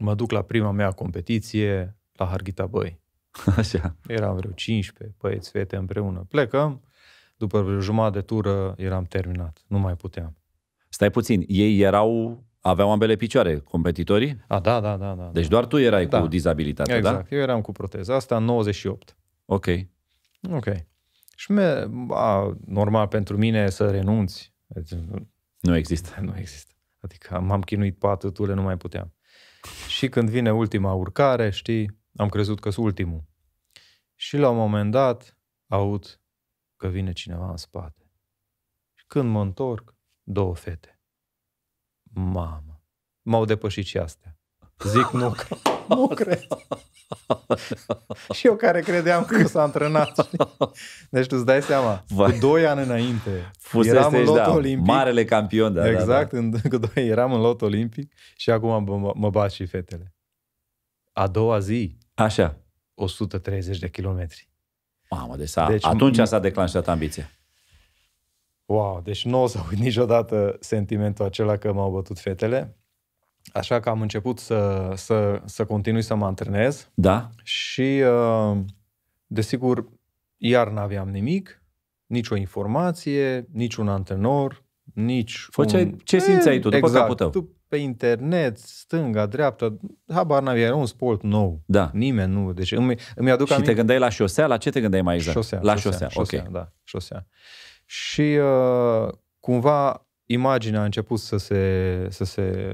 mă duc la prima mea competiție, la Harghita Băi. Așa. Eram vreo 15 băieți, fete împreună. Plecăm, după vreo jumătate de tură eram terminat. Nu mai puteam. Stai puțin, ei erau, aveau ambele picioare, competitorii? A, da, da, da. da deci da. doar tu erai da. cu dizabilitate, exact. da? Exact, eu eram cu proteza. Asta în 98. Ok. Ok. Și me, a, normal pentru mine să renunți. Deci, nu există. Nu există. Adică m-am chinuit patru ture, nu mai puteam. Și când vine ultima urcare, știi, am crezut că sunt ultimul. Și la un moment dat aud că vine cineva în spate. Și când mă întorc, două fete. Mamă, m-au depășit și astea. Zic nu. nu cred. și eu care credeam că s-a antrenat. Deci tu îți dai seama, Vai. cu doi ani înainte Fusese eram în lot da, olimpic. Marele campion, da. Exact, da, da. Exact, în, cu doi, eram în lot olimpic și acum mă, mă bat și fetele. A doua zi. Așa. 130 de kilometri. Mamă, deci, a deci atunci m- s-a declanșat ambiția. Wow, deci nu o să uit niciodată sentimentul acela că m-au bătut fetele. Așa că am început să, să, să continui să mă antrenez. Da. Și, uh, desigur, iar n-aveam nimic, nicio informație, niciun antrenor, nici Făceai, un... Ce simțeai tu după exact, capul tău? Tu pe internet, stânga, dreapta, habar n era un sport nou. Da. Nimeni nu, deci îmi, îmi aduc Și aminte... te gândeai la șosea? La ce te gândeai mai exact? Șosea, la șosea, șosea, șosea ok. Da, șosea. Și uh, cumva imaginea a început să se, să se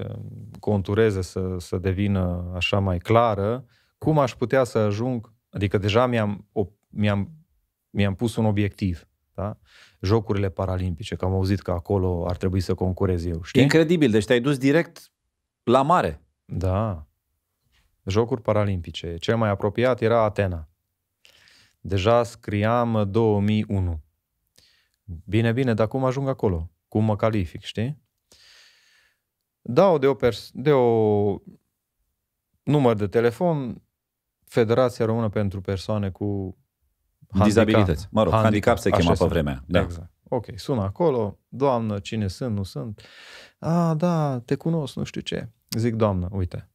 contureze, să, să devină așa mai clară, cum aș putea să ajung, adică deja mi-am, mi-am, mi-am pus un obiectiv, da? Jocurile paralimpice, că am auzit că acolo ar trebui să concurez eu, știi? Incredibil, deci te-ai dus direct la mare. Da. Jocuri paralimpice. Cel mai apropiat era Atena. Deja scriam 2001. Bine, bine, dar cum ajung acolo? cum mă calific, știi? Dau de o, pers- de o număr de telefon Federația Română pentru Persoane cu handicap. Dizabilități. Mă rog, handicap, handicap se chema pe vremea. Da. Exact. Ok, sună acolo, doamnă, cine sunt, nu sunt. A, da, te cunosc, nu știu ce. Zic, doamnă, uite,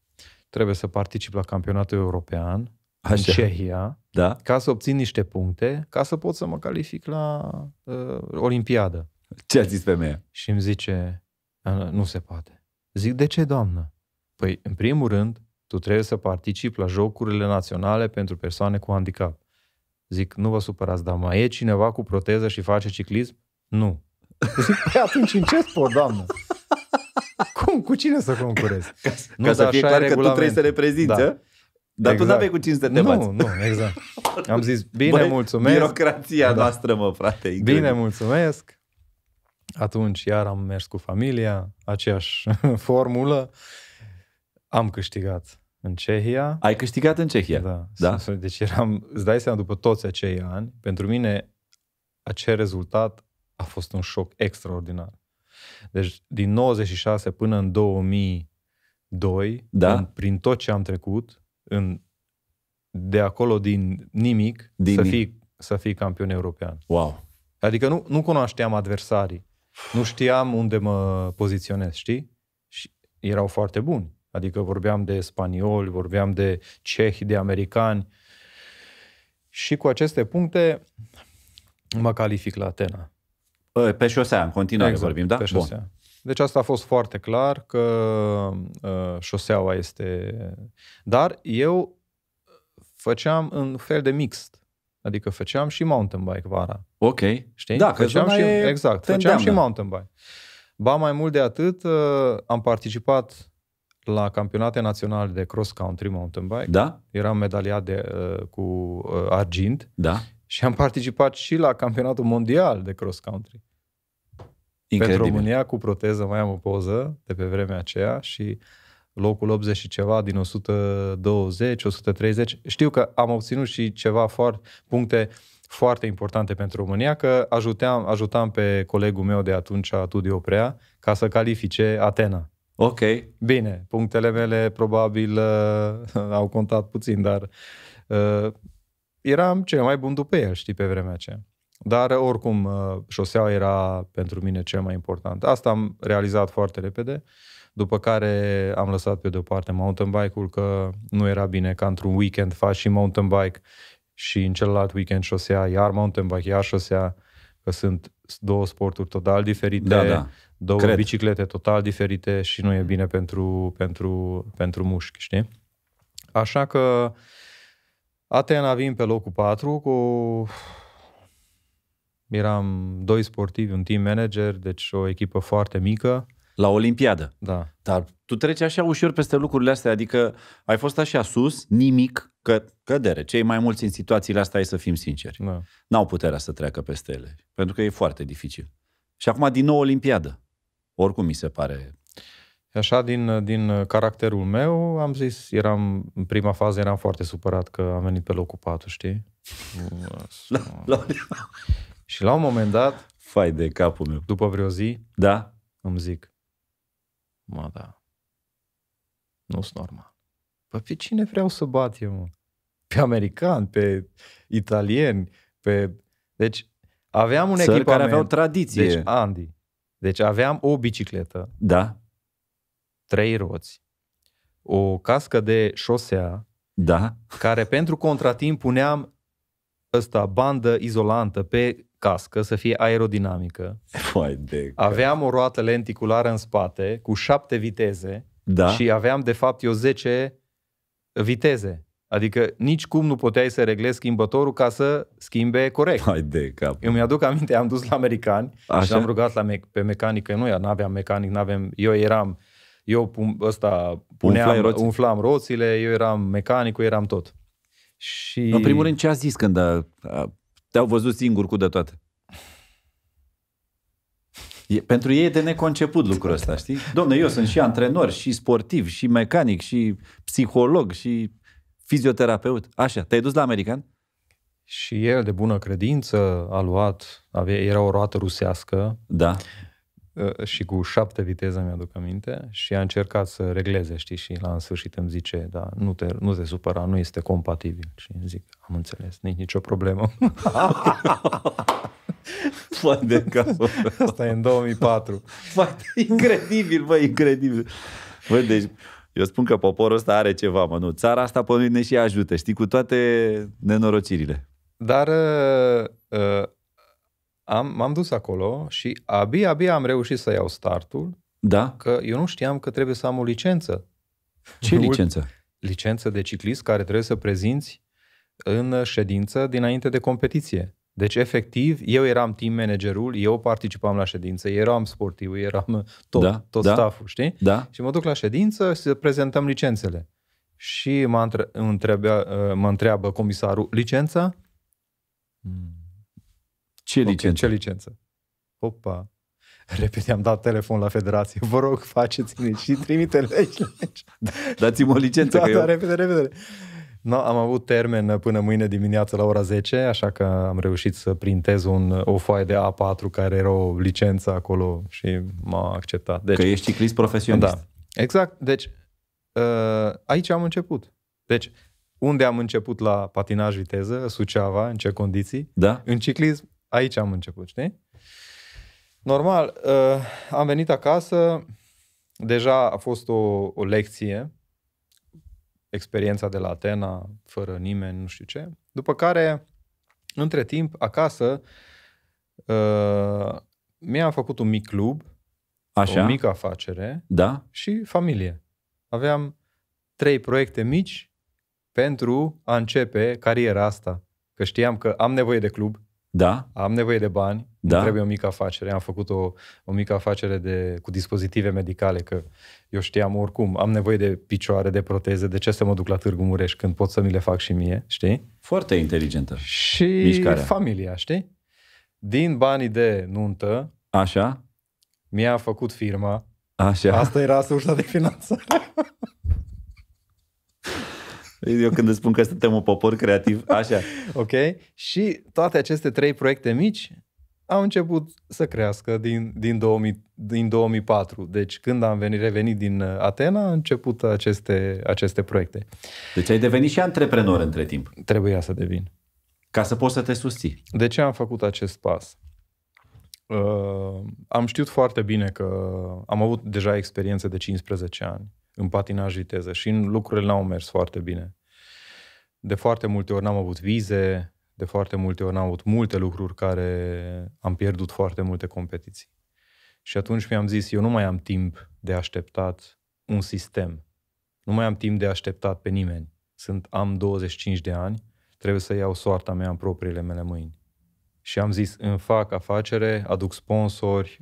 trebuie să particip la campionatul european Așa. în Cehia da? ca să obțin niște puncte, ca să pot să mă calific la uh, Olimpiadă. Ce a zis femeia? Și îmi zice, nu se poate. Zic, de ce, doamnă? Păi, în primul rând, tu trebuie să participi la jocurile naționale pentru persoane cu handicap. Zic, nu vă supărați, dar mai e cineva cu proteză și face ciclism? Nu. Zic, păi atunci în ce sport, doamnă? Cum? Cu cine să concurezi? Ca, nu, ca să fie clar că tu trebuie să reprezinți, da. Ă? Dar exact. tu n-aveai cu cine să te Nu, nu, exact. Am zis, bine, Băi, mulțumesc. Birocrația da. noastră, mă, frate. Bine, mulțumesc. Atunci iar am mers cu familia, aceeași formulă, am câștigat în Cehia. Ai câștigat în Cehia? Da. da? Deci eram, îți dai seama, după toți acei ani, pentru mine acel rezultat a fost un șoc extraordinar. Deci din 96 până în 2002, da? în, prin tot ce am trecut, în, de acolo din nimic, din să, fii, să fii campion european. Wow! Adică nu, nu cunoșteam adversarii nu știam unde mă poziționez, știi? Și erau foarte buni. Adică vorbeam de spanioli, vorbeam de cehi, de americani. Și cu aceste puncte mă calific la Atena. Pe șosea, în continuare exact, vorbim, da? Pe șosea. Bun. Deci asta a fost foarte clar că uh, șoseaua este... Dar eu făceam în fel de mixt. Adică făceam și mountain bike vara. Ok. Știi? Da, făceam și, e exact, făceam și mountain bike. Ba mai mult de atât, uh, am participat la campionate naționale de cross-country mountain bike. Da. Eram medaliat de, uh, cu uh, argint. Da. Și am participat și la campionatul mondial de cross-country. Incredibil. Pentru România, cu proteză, mai am o poză de pe vremea aceea și uh, locul 80 și ceva din 120, 130. Știu că am obținut și ceva foarte, puncte foarte importante pentru România, că ajuteam, ajutam pe colegul meu de atunci, Tudi Oprea, ca să califice Atena. Ok. Bine, punctele mele probabil uh, au contat puțin, dar uh, eram cel mai bun după el, știi, pe vremea aceea. Dar oricum, uh, șoseaua era pentru mine cel mai important. Asta am realizat foarte repede. Uh, după care am lăsat pe deoparte mountain bike-ul că nu era bine ca într-un weekend faci și mountain bike și în celălalt weekend șosea, iar mountain bike, iar șosea, că sunt două sporturi total diferite, da, da. două Cred. biciclete total diferite și nu e mm-hmm. bine pentru, pentru, pentru mușchi, știi? Așa că Atena vin pe locul 4 cu eram doi sportivi, un team manager, deci o echipă foarte mică la Olimpiadă. Da. Dar tu treci așa ușor peste lucrurile astea, adică ai fost așa sus, nimic, că, cădere. Cei mai mulți în situațiile astea, e să fim sinceri, da. n-au puterea să treacă peste ele, pentru că e foarte dificil. Și acum din nou Olimpiadă. Oricum mi se pare... Așa, din, din caracterul meu, am zis, eram, în prima fază eram foarte supărat că am venit pe locul 4, știi? la, la... Și la un moment dat... Fai de capul meu. După vreo zi, da? îmi zic, Mă, da. nu sunt normal. Păi pe cine vreau să bat eu, mă? Pe americani, pe italien, pe... Deci aveam un echipament. care aveau tradiție. Deci, Andy. Deci aveam o bicicletă. Da. Trei roți. O cască de șosea. Da. Care pentru contratimp puneam ăsta, bandă izolantă pe cască, să fie aerodinamică. Vai de Aveam o roată lenticulară în spate cu șapte viteze da. și aveam de fapt eu 10 viteze. Adică nici cum nu puteai să reglezi schimbătorul ca să schimbe corect. Hai de cap. Eu mi-aduc aminte, am dus la americani Așa? și am rugat la me- pe mecanică, nu, nu aveam mecanic, nu aveam, eu eram, eu pun, ăsta, puneam, Umflai umflam roțile, eu eram mecanicul, eram tot. Și... În primul rând, ce a zis când a, a te-au văzut singur cu de toate. E, pentru ei e de neconceput lucrul ăsta, știi? Domne, eu sunt și antrenor, și sportiv, și mecanic, și psiholog, și fizioterapeut. Așa, te-ai dus la american? Și el, de bună credință, a luat, avea, era o roată rusească. Da. Uh, și cu șapte viteze, mi-aduc aminte, și a încercat să regleze, știi, și la în sfârșit îmi zice, da, nu te, nu te supăra, nu este compatibil. Și zic, am înțeles, nici nicio problemă. Vai de capul. Asta e în 2004. Vai, incredibil, băi, incredibil. Bă, deci eu spun că poporul ăsta are ceva, mă, nu. Țara asta pe noi ne și ajută, știi, cu toate nenorocirile. Dar uh, uh am, m-am dus acolo și abia, abia am reușit să iau startul. Da. Că eu nu știam că trebuie să am o licență. Ce licență? Licență de ciclist care trebuie să prezinți în ședință dinainte de competiție. Deci, efectiv, eu eram team managerul, eu participam la ședință, eram sportiv, eram tot, da, tot da, stafful, știi? Da. Și mă duc la ședință să prezentăm licențele. Și mă, între- întrebea, uh, mă întreabă comisarul, licența? Hmm. Ce okay, licență? Ce licență? Opa! Repede am dat telefon la federație. Vă rog, faceți-mi și trimite legi. Dați-mi o licență. Da, că da, eu... repede, repede. No, am avut termen până mâine dimineață la ora 10, așa că am reușit să printez un, o foaie de A4 care era o licență acolo și m-a acceptat. Deci, că ești ciclist profesionist. Da, exact. Deci, uh, aici am început. Deci, unde am început la patinaj viteză, Suceava, în ce condiții, da? în ciclism, aici am început, știi? Normal, uh, am venit acasă, deja a fost o, o lecție, experiența de la Atena, fără nimeni, nu știu ce. După care, între timp, acasă, uh, mi-am făcut un mic club, Așa. o mică afacere da. și familie. Aveam trei proiecte mici pentru a începe cariera asta. Că știam că am nevoie de club, da. Am nevoie de bani, da. trebuie o mică afacere. Am făcut o, o mică afacere de, cu dispozitive medicale, că eu știam oricum, am nevoie de picioare, de proteze, de ce să mă duc la Târgu Mureș când pot să mi le fac și mie, știi? Foarte inteligentă Și mișcarea. familia, știi? Din banii de nuntă, Așa. mi-a făcut firma. Așa. Asta era sursa de finanțare. Eu când îți spun că suntem un popor creativ, așa. ok? Și toate aceste trei proiecte mici au început să crească din, din, 2000, din 2004. Deci când am venit, revenit din uh, Atena, au început aceste, aceste proiecte. Deci ai devenit și antreprenor între timp. Trebuia să devin. Ca să poți să te susții. De ce am făcut acest pas? Uh, am știut foarte bine că am avut deja experiență de 15 ani în patinaj viteză și lucrurile n-au mers foarte bine. De foarte multe ori n-am avut vize, de foarte multe ori n-am avut multe lucruri care am pierdut foarte multe competiții. Și atunci mi-am zis, eu nu mai am timp de așteptat un sistem. Nu mai am timp de așteptat pe nimeni. Sunt, am 25 de ani, trebuie să iau soarta mea în propriile mele mâini. Și am zis, îmi fac afacere, aduc sponsori,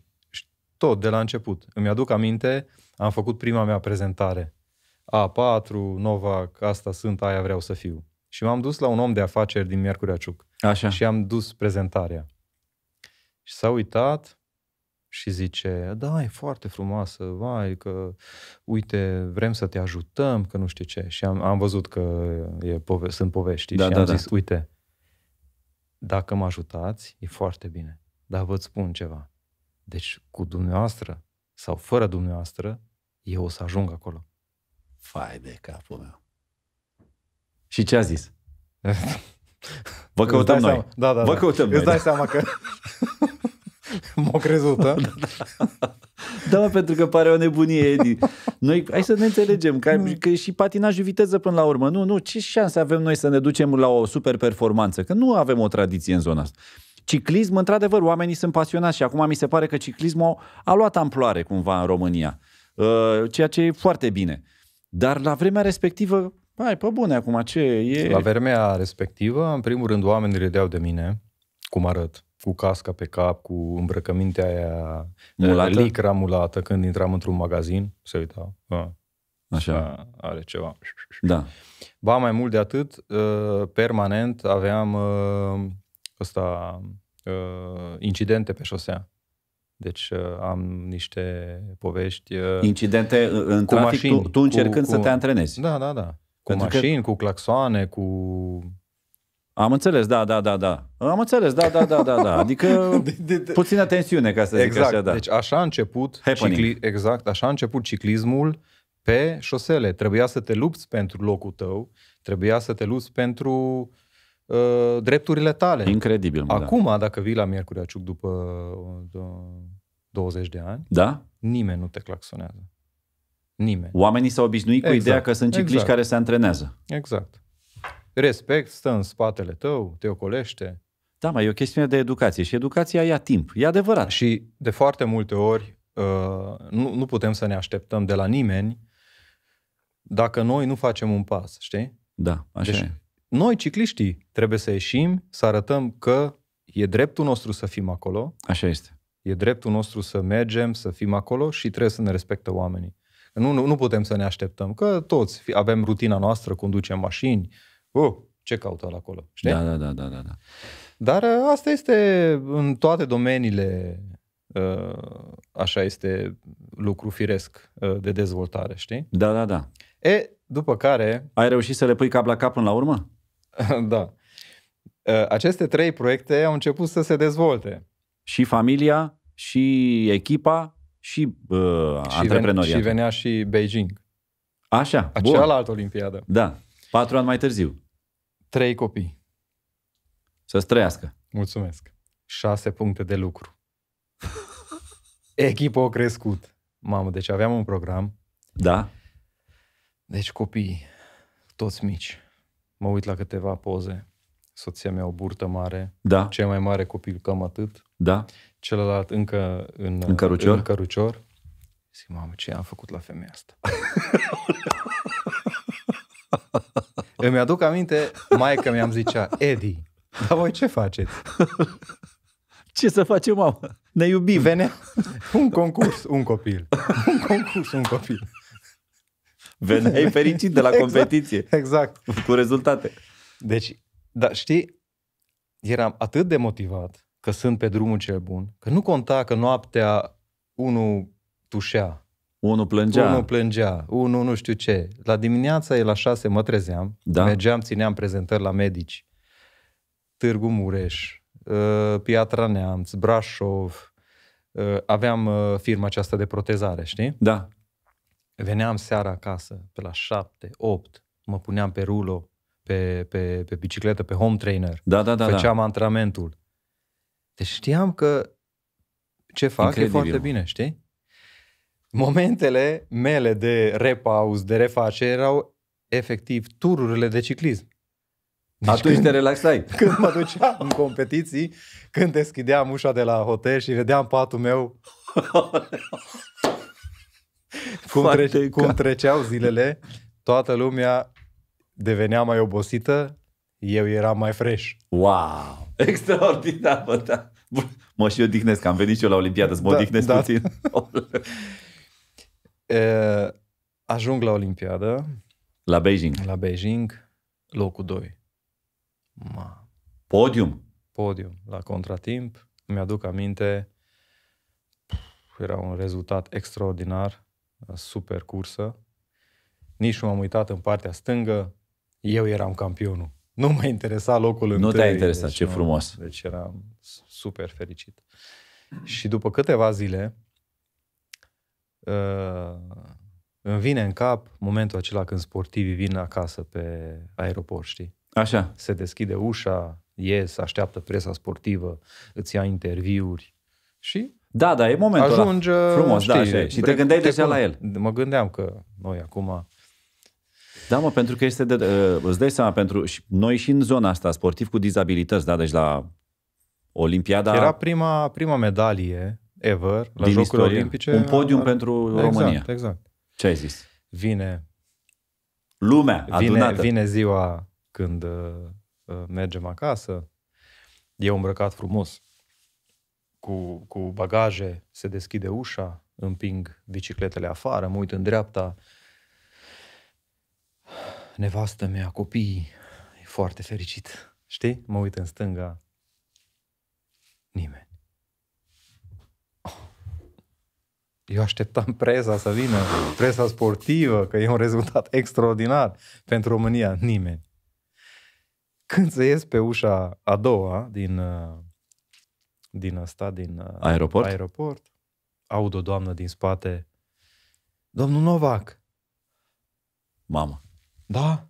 tot de la început. Îmi aduc aminte am făcut prima mea prezentare. A4, Nova, asta sunt, aia vreau să fiu. Și m-am dus la un om de afaceri din Miercurea Ciuc. Așa. Și am dus prezentarea. Și s-a uitat și zice, da, e foarte frumoasă, vai, că uite, vrem să te ajutăm, că nu știu ce. Și am, am văzut că e pove- sunt povești da, și da, am da. zis, uite, dacă mă ajutați, e foarte bine. Dar vă spun ceva. Deci cu dumneavoastră sau fără dumneavoastră, eu o să ajung acolo. Fai de capul meu. Și ce a zis? Vă căutăm noi. Seama. Da, da, Vă da. căutăm Îți noi. dai da. seama că m-au crezut, da? da, pentru că pare o nebunie, Edi. Noi, hai să ne înțelegem, că, că și patinajul viteză până la urmă. Nu, nu, ce șanse avem noi să ne ducem la o super performanță? Că nu avem o tradiție în zona asta. Ciclism, într-adevăr, oamenii sunt pasionați și acum mi se pare că ciclismul a luat amploare cumva în România. Uh, ceea ce e foarte bine. Dar la vremea respectivă, mai pe bune acum, ce e... La vremea respectivă, în primul rând, oamenii râdeau de mine, cum arăt, cu casca pe cap, cu îmbrăcămintea aia uh, mulată? licra mulată, când intram într-un magazin, se uitau. A, Așa. A, are ceva. Da. Ba, mai mult de atât, uh, permanent aveam ăsta, incidente pe șosea. Deci uh, am niște povești... Uh, Incidente în cu trafic, mașini, tu, tu încercând cu, cu, să te antrenezi. Da, da, da. Cu Pentru mașini, că... cu claxoane, cu... Am înțeles, da, da, da, da. Am înțeles, da, da, da, da, da. Adică de, de, de. puțină tensiune, ca să exact. zic așa, da. Deci așa a început, cicli... exact, așa a început ciclismul pe șosele. Trebuia să te lupți pentru locul tău, trebuia să te lupți pentru Uh, drepturile tale. Incredibil. Da. Acum, da. dacă vii la Miercurea Ciuc după 20 uh, de ani, da? nimeni nu te claxonează. Nimeni. Oamenii s-au obișnuit exact. cu ideea exact, că sunt cicliști exact. care se antrenează. Exact. Respect, stă în spatele tău, te ocolește. Da, mai e o chestiune de educație și educația ia timp. E adevărat. Și de foarte multe ori uh, nu, nu putem să ne așteptăm de la nimeni dacă noi nu facem un pas, știi? Da, așa deci, e noi, cicliștii, trebuie să ieșim, să arătăm că e dreptul nostru să fim acolo. Așa este. E dreptul nostru să mergem, să fim acolo și trebuie să ne respectă oamenii. Nu, nu, nu putem să ne așteptăm, că toți avem rutina noastră, conducem mașini, oh, ce caută la acolo, știi? Da, da, da, da, da. da. Dar ă, asta este în toate domeniile, ă, așa este lucru firesc ă, de dezvoltare, știi? Da, da, da. E, după care... Ai reușit să le pui cap la cap până la urmă? da. Ă, aceste trei proiecte au început să se dezvolte. Și familia, și echipa, și, uh, și antreprenoriatul. Ven- și venea și Beijing. Așa, bun. Cealaltă olimpiadă. Da, patru ani mai târziu. Trei copii. Să-ți trăiască. Mulțumesc. Șase puncte de lucru. Echipa a crescut. Mamă, deci aveam un program. Da. Deci copii, toți mici mă uit la câteva poze. Soția mea o burtă mare, da. cel mai mare copil cam atât, da. celălalt încă în, în cărucior. În cărucior. Zic, mamă, ce am făcut la femeia asta? Îmi aduc aminte, mai că mi-am zicea, Edi, dar voi ce faceți? Ce să facem, mamă? Ne iubim. Venea un concurs, un copil. Un concurs, un copil. Veneai fericit de la exact, competiție. Exact. Cu rezultate. Deci, da, știi, eram atât de motivat că sunt pe drumul cel bun, că nu conta că noaptea unul tușea, unul plângea. Unul plângea, unul nu știu ce. La dimineața e la șase mă trezeam, da. mergeam, țineam prezentări la medici. Târgu Mureș, uh, Piatra Neamț, Brașov, uh, aveam uh, firma aceasta de protezare, știi? Da veneam seara acasă, pe la șapte, opt, mă puneam pe rulo, pe, pe, pe bicicletă, pe home trainer. Da, da, da. da. Făceam da. antrenamentul. Deci știam că ce fac Incredibil. e foarte bine, știi? Momentele mele de repaus de reface, erau efectiv tururile de ciclism. Deci Atunci când, te relaxai. Când mă duceam în competiții, când deschideam ușa de la hotel și vedeam patul meu cum, trece, cum treceau zilele, toată lumea devenea mai obosită, eu eram mai fresh. Wow! Extraordinar, bă, da. Mă și odihnesc, am venit și eu la Olimpiadă, să mă da, odihnesc da. puțin. Ajung la Olimpiadă. La Beijing. La Beijing, locul 2. Ma. Podium. Podium, la contratimp. Mi-aduc aminte, era un rezultat extraordinar super cursă. Nici nu m-am uitat în partea stângă. Eu eram campionul. Nu m-a interesat locul nu întâi. Nu te-a interesat, deci ce nu, frumos. Deci eram super fericit. Și după câteva zile, uh, îmi vine în cap momentul acela când sportivii vin acasă pe aeroport, știi? Așa. Se deschide ușa, ies, așteaptă presa sportivă, îți ia interviuri și da, da, e momentul Ajunge ăla. frumos, știi, da, așa, și te gândeai te deja la el. Mă gândeam că noi acum... Da, mă, pentru că este de, uh, îți dai seama, pentru și noi și în zona asta, sportiv cu dizabilități, da, deci la Olimpiada... Era prima, prima medalie ever la Jocurile istorie. Olimpice. Un podium ar... pentru exact, România. Exact, Ce ai zis? Vine... Lumea adunată. Vine, vine ziua când uh, mergem acasă, e îmbrăcat frumos, cu, cu bagaje, se deschide ușa, împing bicicletele afară, mă uit în dreapta, nevastă mea, copii, e foarte fericit. Știi? Mă uit în stânga, nimeni. Eu așteptam presa să vină, presa sportivă, că e un rezultat extraordinar pentru România. Nimeni. Când să ies pe ușa a doua din uh, din asta, din uh, aeroport. aeroport. Aud o doamnă din spate, domnul Novac. Mama. Da?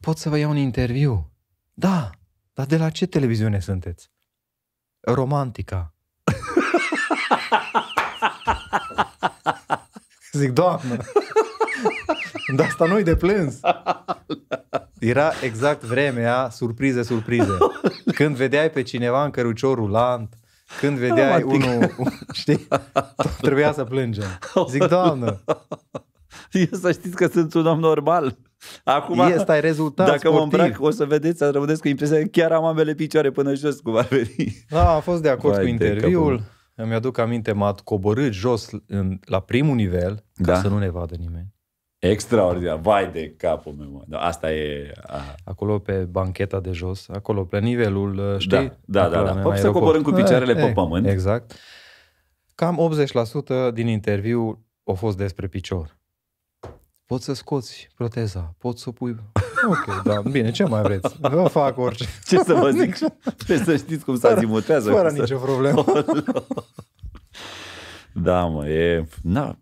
Pot să vă iau un interviu? Da. Dar de la ce televiziune sunteți? Romantica. Zic, doamnă, dar asta nu-i de plâns. Era exact vremea, surprize, surprize. Când vedeai pe cineva în cărucior rulant, când vedeai Am unul, știi, trebuia să plângem. Zic, doamnă. Eu să știți că sunt un om normal. Acum, este ai rezultat dacă sportiv. mă îmbrac, o să vedeți, să rămâneți cu impresia că chiar am ambele picioare până jos, cum ar veni. Da, am fost de acord Vai cu interviul. Îmi aduc aminte, m-a coborât jos în, la primul nivel, da. ca să nu ne vadă nimeni. Extraordinar, vai de capul meu, mă. Da, asta e... Aha. Acolo pe bancheta de jos, acolo pe nivelul, uh, știi? Da, da, da. da. Păi să coborâm cu picioarele eh, pe eh, pământ. Exact. Cam 80% din interviu a fost despre picior. Poți să scoți proteza, poți să pui... Ok, da, bine, ce mai vreți? Vă fac orice. Ce să vă zic? Trebuie să știți cum să zimutează. Fără nicio problemă. da, mă, e... Na,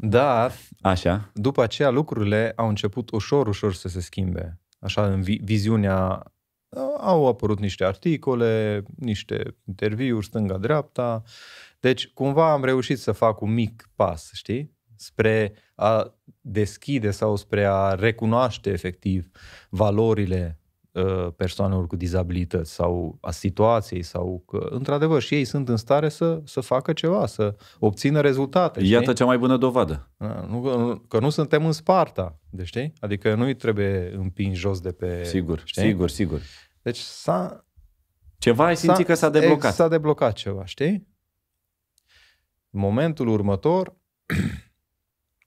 dar, Așa. după aceea, lucrurile au început ușor, ușor să se schimbe. Așa, în vi- viziunea uh, au apărut niște articole, niște interviuri stânga-dreapta. Deci, cumva am reușit să fac un mic pas, știi? Spre a deschide sau spre a recunoaște efectiv valorile Uh, persoanelor cu dizabilități sau a situației sau că, într-adevăr, și ei sunt în stare să, să facă ceva, să obțină rezultate. Iată știi? cea mai bună dovadă. Nu, că nu suntem în Sparta, de știi? Adică nu-i trebuie împins jos de pe... Sigur, știi? sigur, sigur. Deci s-a... Ceva ai simțit că s-a deblocat. s-a deblocat ceva, știi? Momentul următor,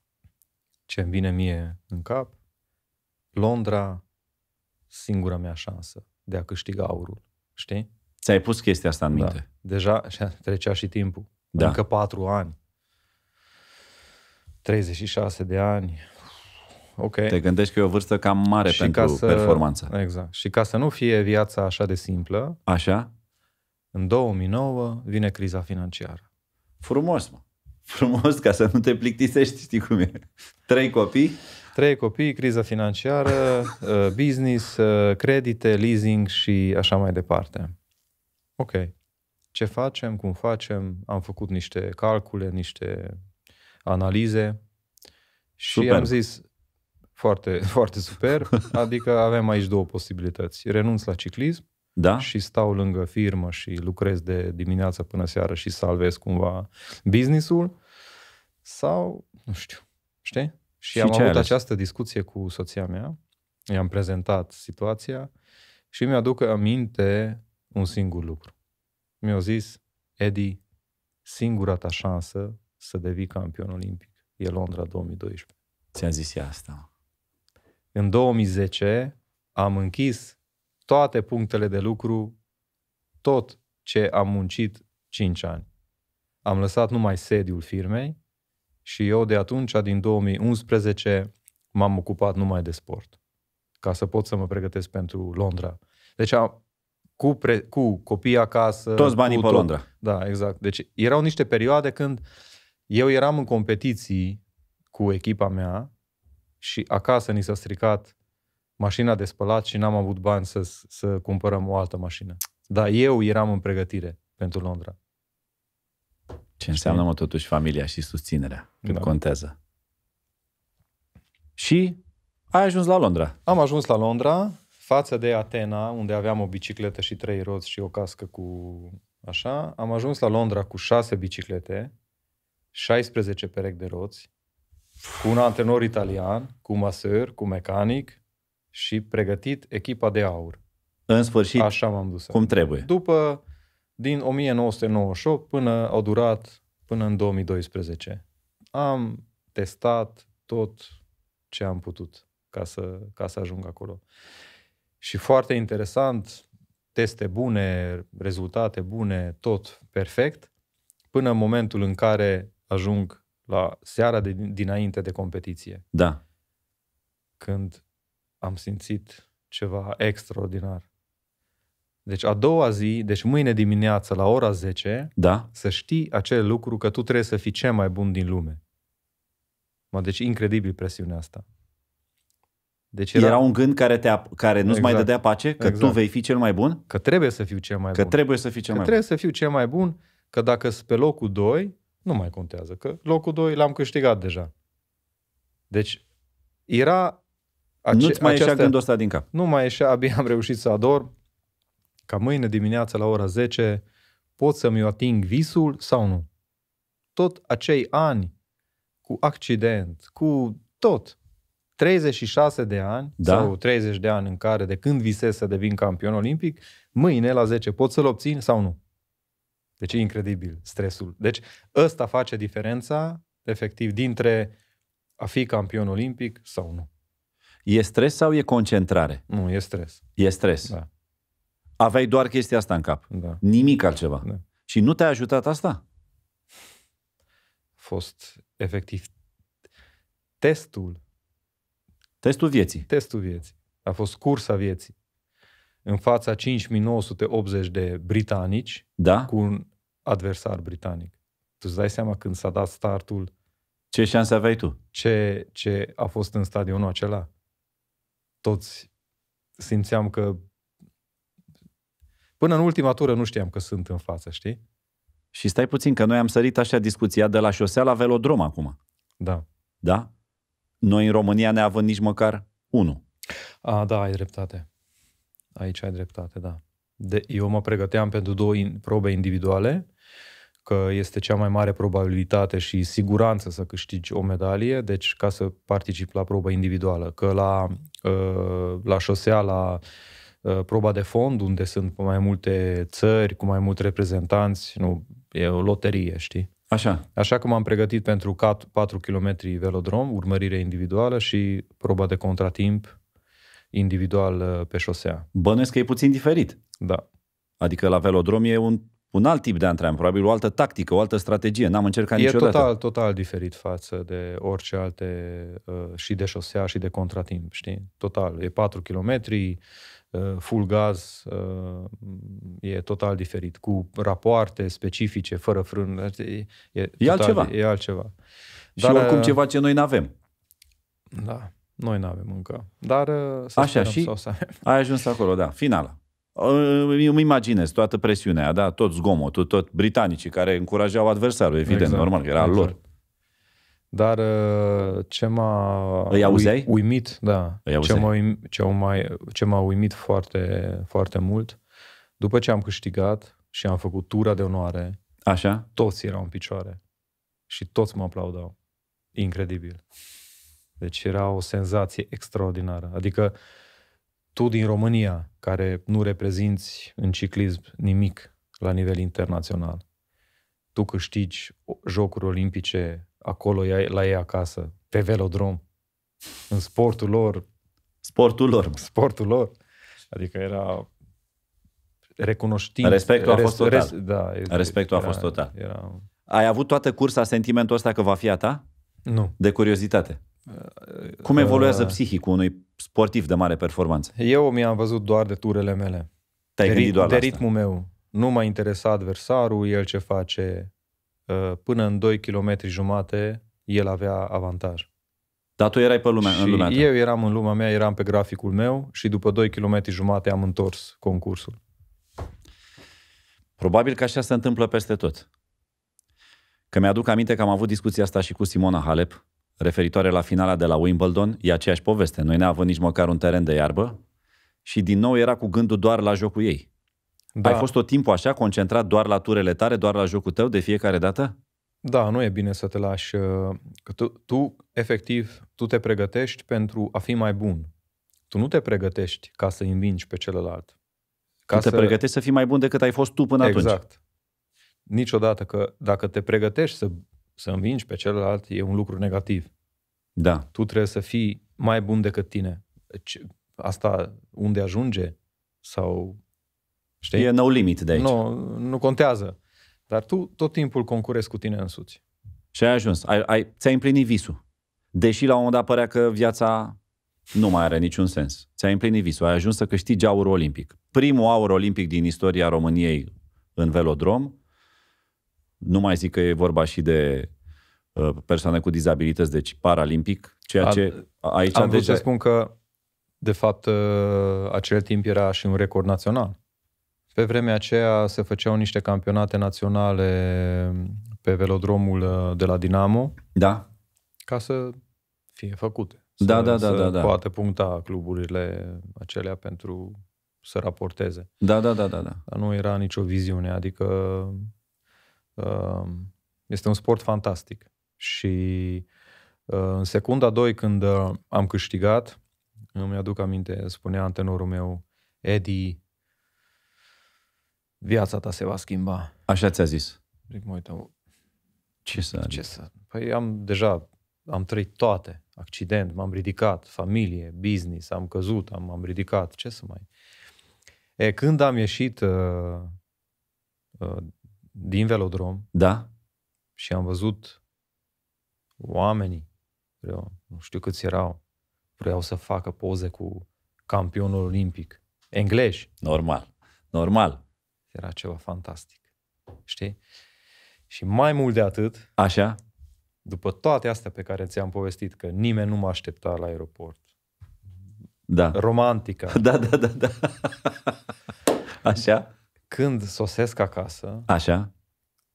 ce îmi vine mie în cap, Londra, singura mea șansă de a câștiga aurul. Știi? Ți-ai pus chestia asta în da. minte. Da. Deja și trecea și timpul. Da. Încă patru ani. 36 de ani. Ok. Te gândești că e o vârstă cam mare și pentru ca să, performanță. Exact. Și ca să nu fie viața așa de simplă. Așa? În 2009 vine criza financiară. Frumos, mă. Frumos ca să nu te plictisești, știi cum e. Trei copii, Trei copii, criza financiară, uh, business, uh, credite, leasing și așa mai departe. Ok. Ce facem, cum facem? Am făcut niște calcule, niște analize și super. am zis foarte, foarte super, adică avem aici două posibilități. Renunț la ciclism da? și stau lângă firmă și lucrez de dimineață până seară și salvez cumva businessul sau, nu știu, știi? Și, și am avut ales? această discuție cu soția mea, i-am prezentat situația și mi-aduc aminte un singur lucru. mi a zis, Edi, singura ta șansă să devii campion olimpic e Londra 2012. Ți-a zis ea asta. În 2010 am închis toate punctele de lucru, tot ce am muncit 5 ani. Am lăsat numai sediul firmei, și eu de atunci, din 2011, m-am ocupat numai de sport, ca să pot să mă pregătesc pentru Londra. Deci am, cu, pre, cu copii acasă... Toți banii pe tot. Londra. Da, exact. Deci erau niște perioade când eu eram în competiții cu echipa mea și acasă ni s-a stricat mașina de spălat și n-am avut bani să, să cumpărăm o altă mașină. Dar eu eram în pregătire pentru Londra. Ce înseamnă, mă, totuși, familia și susținerea, cât da. contează. Și ai ajuns la Londra. Am ajuns la Londra, față de Atena, unde aveam o bicicletă și trei roți și o cască cu așa. Am ajuns la Londra cu șase biciclete, 16 perechi de roți, cu un antrenor italian, cu masăr, cu mecanic și pregătit echipa de aur. În sfârșit, așa m-am dus. Cum trebuie. După din 1998 până au durat până în 2012. Am testat tot ce am putut ca să, ca să ajung acolo. Și foarte interesant, teste bune, rezultate bune, tot perfect, până în momentul în care ajung la seara de, dinainte de competiție. Da. Când am simțit ceva extraordinar. Deci a doua zi, deci mâine dimineață la ora 10, da. să știi acel lucru că tu trebuie să fii cel mai bun din lume. Mă, deci incredibil presiunea asta. Deci era... era un gând care, te, care nu-ți exact. mai dădea pace? Că exact. tu vei fi cel mai bun? Că trebuie să fiu cel mai că bun. Că trebuie să fii cel că mai trebuie bun. să fiu cel mai bun, că dacă sunt pe locul 2, nu mai contează, că locul 2 l-am câștigat deja. Deci era... Ace- nu-ți mai această... ieșea gândul ăsta din cap. Nu mai ieșea, abia am reușit să adorm, ca mâine dimineața la ora 10 pot să-mi ating visul sau nu. Tot acei ani cu accident, cu tot, 36 de ani da? sau 30 de ani în care de când visez să devin campion olimpic, mâine la 10 pot să-l obțin sau nu. Deci e incredibil stresul. Deci ăsta face diferența efectiv dintre a fi campion olimpic sau nu. E stres sau e concentrare? Nu, e stres. E stres. Da aveai doar chestia asta în cap. Da. Nimic altceva. Da. Și nu te-a ajutat asta? A fost efectiv testul. Testul vieții. Testul vieții. A fost cursa vieții. În fața 5980 de britanici da? cu un adversar britanic. Tu îți dai seama când s-a dat startul ce șanse aveai tu? Ce, ce a fost în stadionul acela. Toți simțeam că Până în ultima tură nu știam că sunt în față, știi? Și stai puțin, că noi am sărit așa discuția de la șosea la velodrom acum. Da. Da? Noi în România ne avem nici măcar unul. A, da, ai dreptate. Aici ai dreptate, da. De, eu mă pregăteam pentru două in, probe individuale, că este cea mai mare probabilitate și siguranță să câștigi o medalie, deci ca să particip la proba individuală, că la, uh, la șosea, la Uh, proba de fond, unde sunt mai multe țări, cu mai mulți reprezentanți, nu, e o loterie, știi? Așa. Așa că m-am pregătit pentru 4 km velodrom, urmărire individuală și proba de contratimp individual uh, pe șosea. Bănuiesc că e puțin diferit. Da. Adică la velodrom e un, un alt tip de antrenament, probabil o altă tactică, o altă strategie. N-am încercat e niciodată. E total, total diferit față de orice alte, uh, și de șosea și de contratimp, știi? Total. E 4 kilometri, Uh, full gaz, uh, e total diferit, cu rapoarte specifice, fără frân. E, e, total, altceva. E altceva. Dar, și oricum uh, ceva ce noi nu avem. Da, noi nu avem încă. Dar să Așa și să... ai ajuns acolo, da, finala. Îmi imaginez toată presiunea, da, tot zgomotul, tot britanicii care încurajau adversarul, evident, exact, normal, că era exact. lor. Dar uh, ce m-a Îi auzeai? uimit, da, Îi ce m-a, uimit, ce, m-a, ce m-a uimit foarte, foarte mult, după ce am câștigat și am făcut tura de onoare, Așa? toți erau în picioare și toți mă aplaudau. Incredibil. Deci era o senzație extraordinară. Adică tu din România, care nu reprezinți în ciclism nimic la nivel internațional, tu câștigi jocuri olimpice acolo la ei acasă, pe velodrom, în sportul lor. Sportul lor. Sportul lor. Adică era recunoștință. Respectul a fost total. Res, da, Respectul era, a fost total. Era... Ai avut toată cursa sentimentul ăsta că va fi a ta? Nu. De curiozitate. Cum uh, evoluează uh, psihicul unui sportiv de mare performanță? Eu mi-am văzut doar de turele mele. Te-ai de, gândit doar de la ritmul asta. meu. Nu m-a interesat adversarul, el ce face, Uh, până în 2 km jumate el avea avantaj. Dar tu erai pe lumea, și în lumea ta. eu eram în lumea mea, eram pe graficul meu și după 2 km jumate am întors concursul. Probabil că așa se întâmplă peste tot. Că mi-aduc aminte că am avut discuția asta și cu Simona Halep, referitoare la finala de la Wimbledon, e aceeași poveste. Noi ne am avut nici măcar un teren de iarbă și din nou era cu gândul doar la jocul ei. Da. Ai fost tot timpul așa, concentrat doar la turele tare, doar la jocul tău de fiecare dată? Da, nu e bine să te lași. Uh, că tu, tu, efectiv, tu te pregătești pentru a fi mai bun. Tu nu te pregătești ca să învingi pe celălalt. Ca tu să... te pregătești să fii mai bun decât ai fost tu până exact. atunci. Exact. Niciodată că dacă te pregătești să, să învingi pe celălalt, e un lucru negativ. Da. Tu trebuie să fii mai bun decât tine. Asta unde ajunge sau Știi? E no limit de aici. Nu, nu contează. Dar tu tot timpul concurezi cu tine însuți. Și ai ajuns. Ai, ai, ți-ai împlinit visul. Deși la un moment dat părea că viața nu mai are niciun sens. Ți-ai împlinit visul. Ai ajuns să câștigi aurul olimpic. Primul aur olimpic din istoria României în velodrom. Nu mai zic că e vorba și de uh, persoane cu dizabilități, deci paralimpic, ceea ce aici... Am deja... să spun că, de fapt, uh, acel timp era și un record național. Pe vremea aceea se făceau niște campionate naționale pe velodromul uh, de la Dinamo. Da. Ca să fie făcute. Da, să, da, da, da, să da, da. Poate puncta cluburile acelea pentru să raporteze. Da, da, da, da. da. Dar nu era nicio viziune, adică um, este un sport fantastic. Și uh, în secunda 2, când uh, am câștigat, îmi aduc aminte, spunea antenorul meu, Eddie, viața ta se va schimba. Așa ți-a zis. Zic, mă uitam, ce să ce adică? să... Păi am deja, am trăit toate. Accident, m-am ridicat, familie, business, am căzut, am, am ridicat, ce să mai... E, când am ieșit uh, uh, din velodrom da. și am văzut oamenii, eu, nu știu câți erau, vreau să facă poze cu campionul olimpic. Englezi. Normal, normal. Era ceva fantastic. Știi? Și mai mult de atât, Așa. după toate astea pe care ți-am povestit, că nimeni nu mă aștepta la aeroport, da. romantica. Da, da, da, da. Așa. Când sosesc acasă, Așa.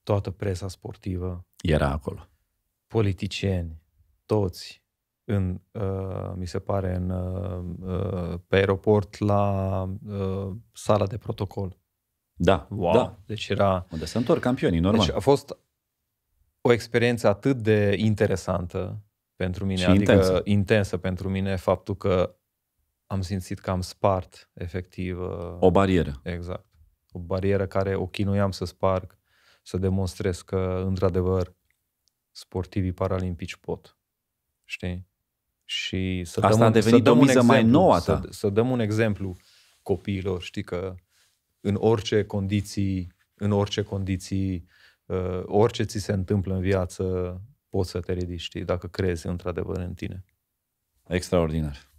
toată presa sportivă era acolo. Politicieni, toți în, uh, mi se pare, în, uh, uh pe aeroport la uh, sala de protocol. Da, wow. da. Deci era... Unde se întorc campionii, normal. Deci a fost o experiență atât de interesantă pentru mine, și adică intensă. intensă pentru mine, faptul că am simțit că am spart, efectiv... Uh, o barieră. Exact. O barieră care o chinuiam să sparg, să demonstrez că, într-adevăr, sportivii paralimpici pot. Știi? Și să Asta dăm a devenit să dăm o miză exemplu, mai nouă ta. Să, să dăm un exemplu copiilor, știi că în orice condiții, în orice condiții, uh, orice ți se întâmplă în viață, poți să te ridici, știi, dacă crezi într-adevăr în tine. Extraordinar.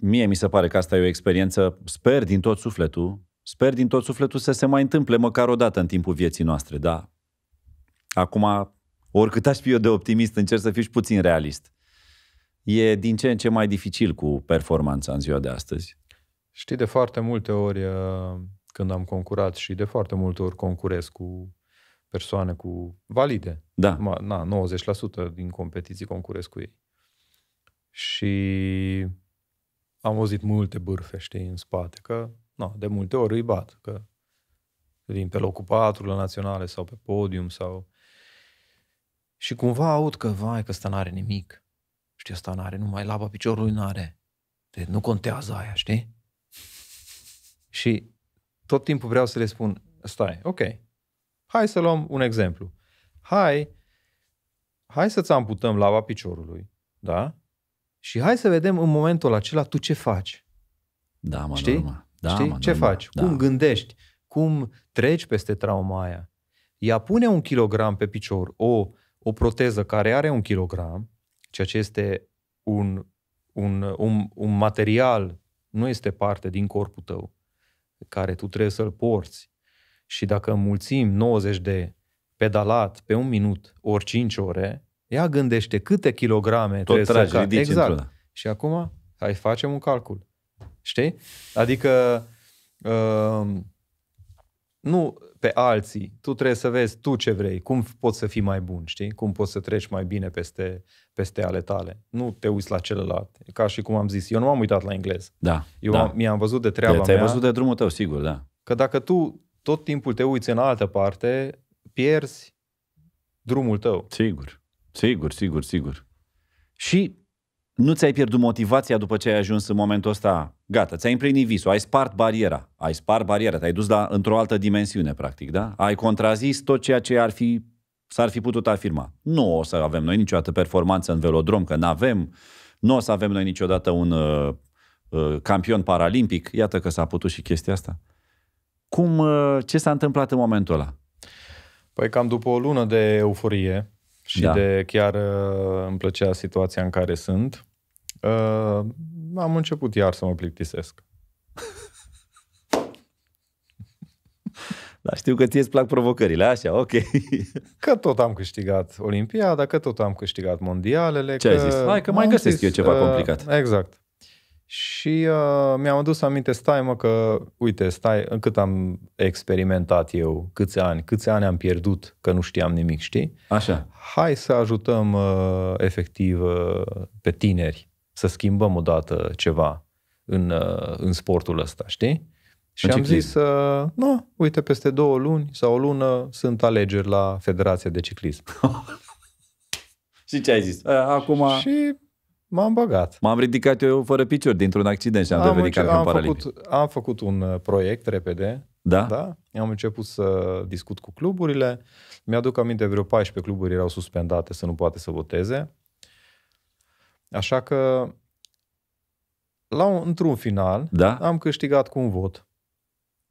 Mie mi se pare că asta e o experiență, sper din tot sufletul, sper din tot sufletul să se mai întâmple măcar o dată în timpul vieții noastre, da. Acum, oricât aș fi eu de optimist, încerc să fiu și puțin realist. E din ce în ce mai dificil cu performanța în ziua de astăzi. Știi, de foarte multe ori uh, când am concurat și de foarte multe ori concurez cu persoane cu valide. Da. na, 90% din competiții concurez cu ei. Și am auzit multe bârfe, știi, în spate, că na, de multe ori îi bat, că vin pe locul 4 la naționale sau pe podium sau... Și cumva aud că, vai, că ăsta n-are nimic. Știi, ăsta n-are, numai laba piciorului n-are. Deci nu contează aia, știi? Și tot timpul vreau să le spun, stai, ok, hai să luăm un exemplu. Hai, hai să-ți amputăm lava piciorului, da? Și hai să vedem în momentul acela tu ce faci. Da, mă, Știi? Da, Știi? Mă, ce normal. faci? Da. Cum gândești? Cum treci peste trauma aia? Ea pune un kilogram pe picior, o, o proteză care are un kilogram, ceea ce este un, un, un, un material, nu este parte din corpul tău care tu trebuie să-l porți și dacă mulțim 90 de pedalat pe un minut ori 5 ore, ea gândește câte kilograme Tot trebuie tragi, să ridici Exact. Într-una. Și acum, hai facem un calcul. Știi? Adică uh, nu, pe alții, tu trebuie să vezi tu ce vrei, cum poți să fii mai bun, știi? Cum poți să treci mai bine peste, peste ale tale. Nu te uiți la celălalt. Ca și cum am zis, eu nu m-am uitat la englez. Da. Eu da. mi-am văzut de treaba Te-ai mea. văzut de drumul tău, sigur, da. Că dacă tu tot timpul te uiți în altă parte, pierzi drumul tău. Sigur, sigur, sigur, sigur. Și nu ți-ai pierdut motivația după ce ai ajuns în momentul ăsta, gata, ți-ai împlinit visul, ai spart bariera, ai spart bariera, te-ai dus la, într-o altă dimensiune, practic, da? Ai contrazis tot ceea ce ar fi, s-ar fi putut afirma. Nu o să avem noi niciodată performanță în velodrom, că n avem, nu o să avem noi niciodată un uh, uh, campion paralimpic, iată că s-a putut și chestia asta. Cum, uh, ce s-a întâmplat în momentul ăla? Păi cam după o lună de euforie și da. de chiar uh, îmi plăcea situația în care sunt, Uh, am început iar să mă plictisesc. Da, știu că ție îți plac provocările, așa, ok. Că tot am câștigat Olimpiada, că tot am câștigat mondialele. Ce că ai zis? Hai că mai găsesc zis, eu ceva uh, complicat. Exact. Și uh, mi-am adus aminte, stai mă că, uite, stai, în cât am experimentat eu, câți ani, câți ani am pierdut că nu știam nimic, știi? Așa. Hai să ajutăm uh, efectiv uh, pe tineri să schimbăm odată ceva în, uh, în sportul ăsta, știi? Și în am ciclism. zis, uh, nu, uite, peste două luni sau o lună sunt alegeri la Federația de Ciclism. și ce ai zis? Uh, acum... Și m-am băgat. M-am ridicat eu fără picior dintr-un accident și am, am devenit înce- am Făcut, am făcut un proiect repede. Da? Da. Am început să discut cu cluburile. Mi-aduc aminte, vreo 14 cluburi erau suspendate să nu poate să voteze. Așa că, la un, într-un final, da? am câștigat cu un vot.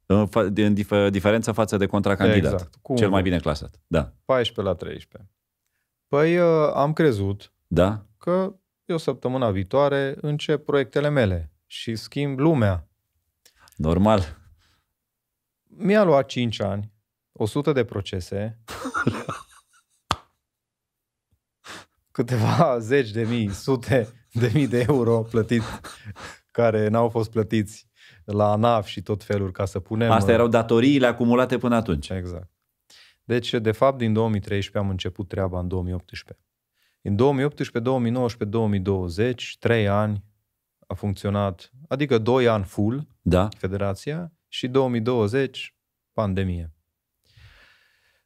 În, fa- în dif- diferență față de contracandidat. Exact. Cu cel mai bine clasat. Da. 14 la 13. Păi uh, am crezut da? că eu săptămâna viitoare încep proiectele mele și schimb lumea. Normal. Mi-a luat 5 ani, 100 de procese. câteva zeci de mii, sute de mii de euro plătit, care n-au fost plătiți la ANAF și tot felul ca să punem... Astea uh, erau datoriile acumulate până atunci. Exact. Deci, de fapt, din 2013 am început treaba în 2018. În 2018, 2019, 2020, trei ani a funcționat, adică doi ani full, da. federația, și 2020, pandemie.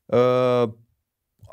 Uh,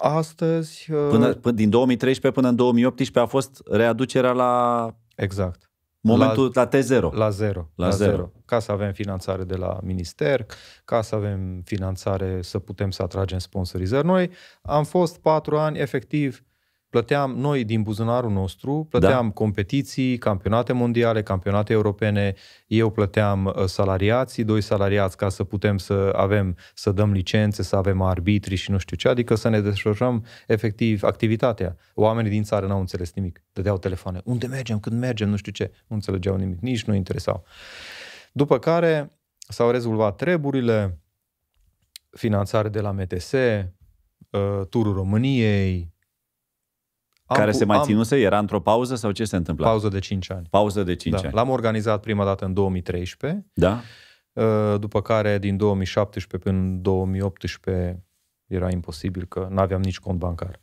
astăzi... Uh, până, până, din 2013 până în 2018 a fost readucerea la... Exact. Momentul la, la T0. La zero La, la zero. zero. Ca să avem finanțare de la minister, ca să avem finanțare să putem să atragem sponsorizări. Noi am fost patru ani efectiv plăteam noi din buzunarul nostru, plăteam da. competiții, campionate mondiale, campionate europene, eu plăteam uh, salariații, doi salariați ca să putem să avem, să dăm licențe, să avem arbitri și nu știu ce, adică să ne desfășurăm efectiv activitatea. Oamenii din țară n-au înțeles nimic, dădeau telefoane, unde mergem, când mergem, nu știu ce, nu înțelegeau nimic, nici nu interesau. După care s-au rezolvat treburile, finanțare de la MTS, uh, turul României, care cu, se mai am... ținuse? Era într-o pauză sau ce se întâmpla? Pauză de 5 ani. Pauză de 5 da. ani. L-am organizat prima dată în 2013. Da. Uh, după care, din 2017 până în 2018, era imposibil că nu aveam nici cont bancar.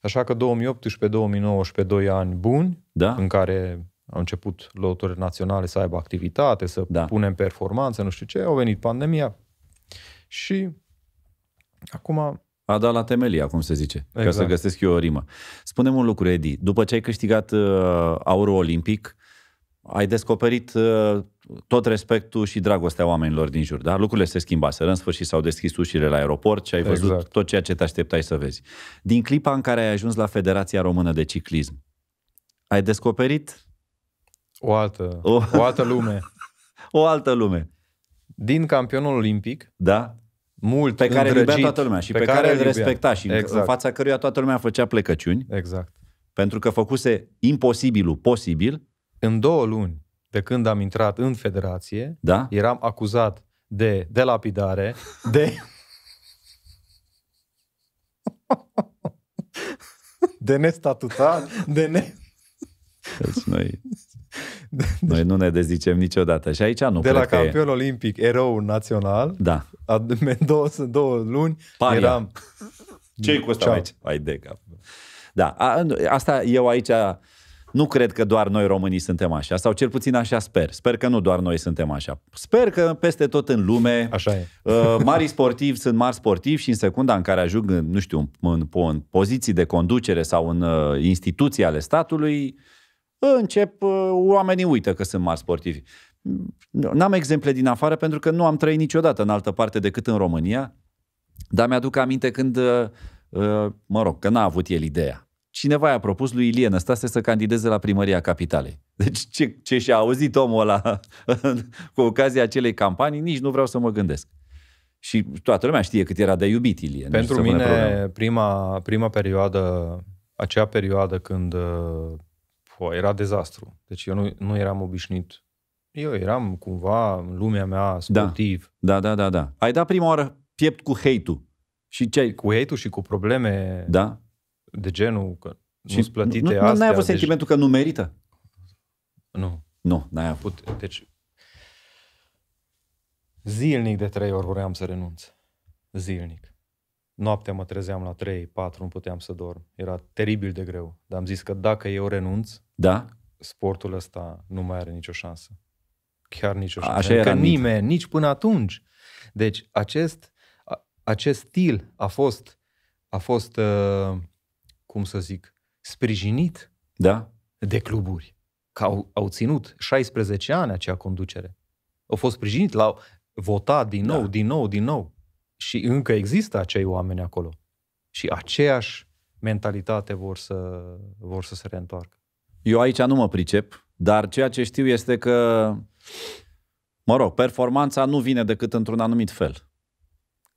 Așa că 2018-2019, 2 ani buni, da. în care au început loturile naționale să aibă activitate, să da. punem performanță, nu știu ce, au venit pandemia și acum a dat la temelia, cum se zice, exact. ca să exact. găsesc eu o rimă. Spune-mi un lucru, Edi. După ce ai câștigat uh, aurul olimpic, ai descoperit uh, tot respectul și dragostea oamenilor din jur, da? Lucrurile se schimbaseră, în sfârșit s-au deschis ușile la aeroport și ai văzut exact. tot ceea ce te așteptai să vezi. Din clipa în care ai ajuns la Federația Română de Ciclism, ai descoperit... O altă, o, o altă lume. o altă lume. Din campionul olimpic, da? mult pe care îl iubea toată lumea și pe, pe care, care îl respecta și exact. în fața căruia toată lumea făcea plecăciuni. Exact. Pentru că făcuse imposibilul posibil. În două luni de când am intrat în federație, da? eram acuzat de delapidare, de... de nestatutat, de ne... Deci noi Noi nu ne dezicem niciodată și aici nu. De la campion e... olimpic, erou național, da. în două, două luni Paria. eram... ce cu asta aici? Ai de cap. Da, a, asta eu aici nu cred că doar noi românii suntem așa, sau cel puțin așa sper. Sper că nu doar noi suntem așa. Sper că peste tot în lume așa e. Uh, mari sportivi sunt mari sportivi și în secunda în care ajung, în, nu știu, în, în, în poziții de conducere sau în uh, instituții ale statului, uh, încep uh, oamenii uită că sunt mari sportivi. Mm, n-am exemple din afară pentru că nu am trăit niciodată în altă parte decât în România, dar mi-aduc aminte când, uh, uh, mă rog, că n-a avut el ideea. Cineva i-a propus lui Ilie Năstase să candideze la primăria capitalei. Deci ce, ce și-a auzit omul ăla cu ocazia acelei campanii, nici nu vreau să mă gândesc. Și toată lumea știe cât era de iubit Ilie. Pentru mine, prima, prima perioadă, acea perioadă când Foa, era dezastru. Deci eu nu, nu eram obișnuit. Eu eram cumva în lumea mea da. sportiv. Da, da, da, da. da. Ai dat prima oară piept cu hate-ul. Și ce ai... Cu hate și cu probleme da. de genul că și nu plătite nu, nu, astea. N-ai avut deci... sentimentul că nu merită? Nu. Nu, n-ai avut. Put, deci zilnic de trei ori vreau să renunț. Zilnic. Noaptea mă trezeam la 3, 4, nu puteam să dorm. Era teribil de greu. Dar am zis că dacă eu renunț, da? sportul ăsta nu mai are nicio șansă. Chiar nicio șansă. Așa adică era nimeni, nimeni, nici până atunci. Deci acest, acest stil a fost, a fost uh, cum să zic, sprijinit da? de cluburi. Că au, au ținut 16 ani acea conducere. Au fost sprijinit, l-au votat din da. nou, da. din nou, din nou și încă există acei oameni acolo. Și aceeași mentalitate vor să, vor să se reîntoarcă. Eu aici nu mă pricep, dar ceea ce știu este că, mă rog, performanța nu vine decât într-un anumit fel.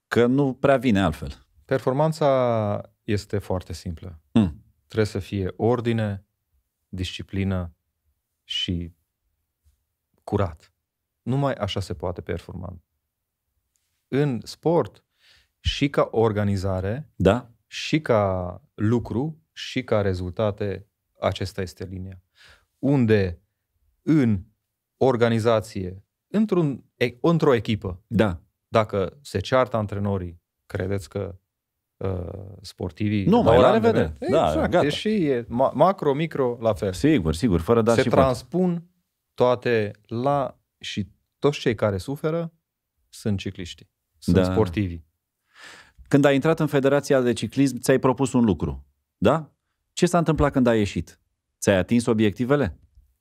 Că nu prea vine altfel. Performanța este foarte simplă. Hmm. Trebuie să fie ordine, disciplină și curat. Numai așa se poate performa, în sport și ca organizare da. și ca lucru și ca rezultate, acesta este linia. Unde în organizație, într-un, într-o echipă, da. dacă se ceartă antrenorii, credeți că uh, sportivii. Nu, mai la revedere. Da, exact. Gata. Deși e macro, micro, la fel. Sigur, sigur, fără da Se și transpun poate. toate la și toți cei care suferă sunt cicliștii sunt da. sportivi. Când ai intrat în Federația de Ciclism, ți-ai propus un lucru, da? Ce s-a întâmplat când ai ieșit? Ți-ai atins obiectivele?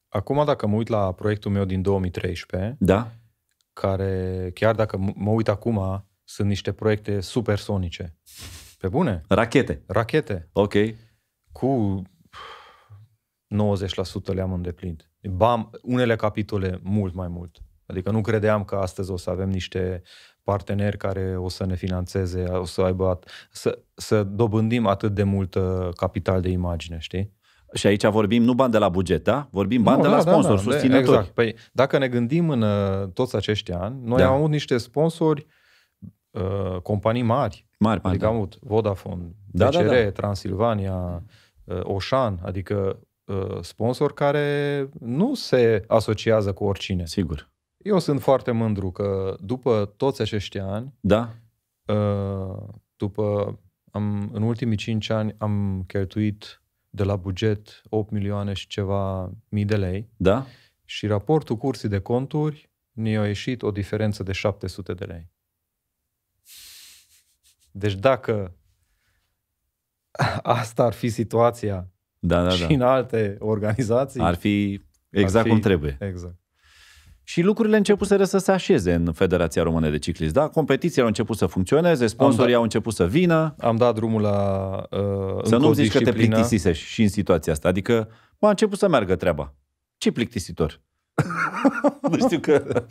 Acum, dacă mă uit la proiectul meu din 2013, da? care, chiar dacă mă uit acum, sunt niște proiecte supersonice. Pe bune? Rachete. Rachete. Ok. Cu 90% le-am îndeplinit. Bam, unele capitole mult mai mult. Adică nu credeam că astăzi o să avem niște parteneri care o să ne financeze, o să aibă, at- să, să dobândim atât de mult uh, capital de imagine, știi? Și aici vorbim nu bani de la buget, da? Vorbim bani nu, de la da, sponsor, da, da, susținători. Exact. Păi, dacă ne gândim în uh, toți acești ani, noi da. am avut niște sponsori, uh, companii mari. Mari, mari. Adică da. am avut Vodafone, da, DCR, da, da. Transilvania, uh, Oșan, adică uh, sponsori care nu se asociază cu oricine. Sigur. Eu sunt foarte mândru că după toți acești ani, da. Ă, după, am, în ultimii 5 ani am cheltuit de la buget 8 milioane și ceva mii de lei da. și raportul cursii de conturi ne-a ieșit o diferență de 700 de lei. Deci dacă asta ar fi situația da, da, și da. în alte organizații... Ar fi exact ar fi, cum trebuie. Exact. Și lucrurile începuseră să se așeze în Federația Română de Ciclism. Da? Competițiile au început să funcționeze, sponsorii dat, au început să vină. Am dat drumul la uh, Să nu zici că te plictisise și în situația asta. Adică a început să meargă treaba. Ce plictisitor! nu știu că...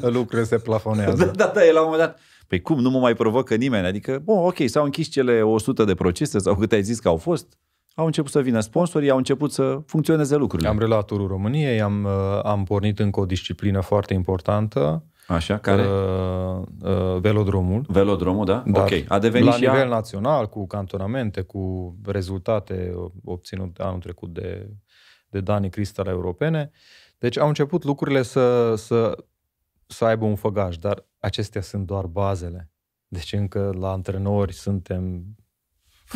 Lucrurile se plafonează. Da, da, da, e la un moment dat. Păi cum, nu mă mai provocă nimeni? Adică, bun, ok, s-au închis cele 100 de procese sau câte ai zis că au fost au început să vină sponsorii, au început să funcționeze lucrurile. Am relatorul României, am, uh, am pornit încă o disciplină foarte importantă, Așa, care? Uh, uh, velodromul. Velodromul, da? Dar ok. A devenit la și nivel ea... național, cu cantonamente, cu rezultate obținute anul trecut de, de Dani Cristal europene. Deci au început lucrurile să, să, să aibă un făgaș, dar acestea sunt doar bazele. Deci încă la antrenori suntem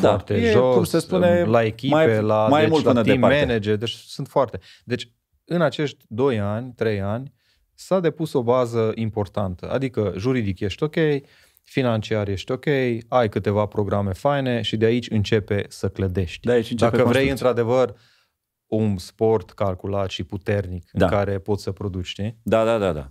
da. foarte da, jos, e, cum se spune, la echipe, mai, la, mai deci, mult la team departe. manager, deci sunt foarte. Deci în acești 2 ani, 3 ani, s-a depus o bază importantă, adică juridic ești ok, financiar ești ok, ai câteva programe faine și de aici începe să clădești. De aici începe Dacă vrei într-adevăr un sport calculat și puternic da. în care poți să produci, știi? Da, da, da, da.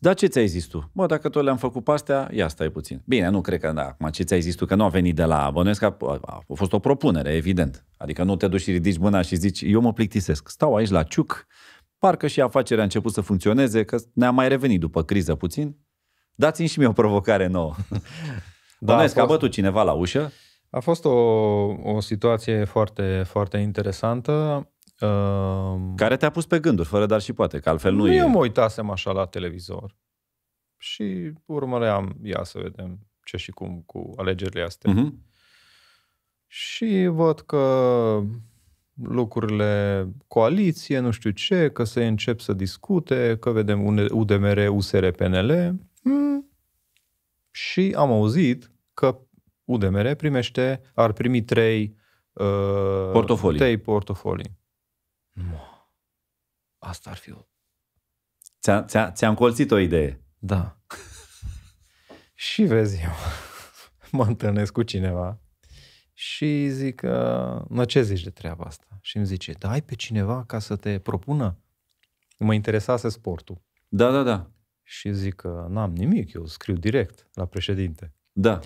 Dar ce ți-ai zis tu? Bă, dacă tot le-am făcut pastea, ia stai puțin. Bine, nu cred că da. Acum, ce ți-ai zis tu? Că nu a venit de la bănuiesc, a, a fost o propunere, evident. Adică nu te duci și ridici mâna și zici, eu mă plictisesc, stau aici la ciuc, parcă și afacerea a început să funcționeze, că ne-a mai revenit după criză puțin. Dați-mi și mie o provocare nouă. da, bănuiesc, a, fost... a bătut cineva la ușă. A fost o, o situație foarte, foarte interesantă. Ehm, Care te-a pus pe gânduri, fără dar și poate, că altfel nu, nu e... eu mă uitasem așa la televizor și urmăream, ia să vedem ce și cum cu alegerile astea. Mm-hmm. Și văd că lucrurile coaliție, nu știu ce, că se încep să discute, că vedem UDMR, USR, PNL. Mm. Și am auzit că UDMR primește, ar primi trei uh, portofolii. Trei portofolii. Mă, Asta ar fi o... Ți-a, ți-a, ți-am colțit o idee. Da. și vezi eu, mă întâlnesc cu cineva și zic că, mă, ce zici de treaba asta? Și îmi zice, da, ai pe cineva ca să te propună? Mă interesase sportul. Da, da, da. Și zic că n-am nimic, eu scriu direct la președinte. Da.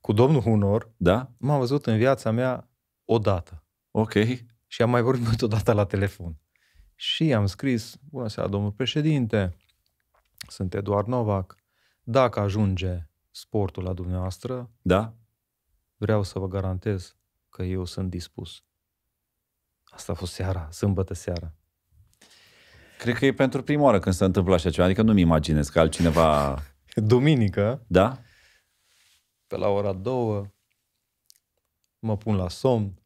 Cu domnul Hunor da? m-am văzut în viața mea odată. Ok. Și am mai vorbit odată la telefon. Și am scris, bună seara, domnul președinte, sunt Eduard Novac. Dacă ajunge sportul la dumneavoastră, da? vreau să vă garantez că eu sunt dispus. Asta a fost seara, sâmbătă seara. Cred că e pentru prima oară când se întâmplă așa ceva, adică nu-mi imaginez că altcineva... Duminică? Da? Pe la ora două, mă pun la somn,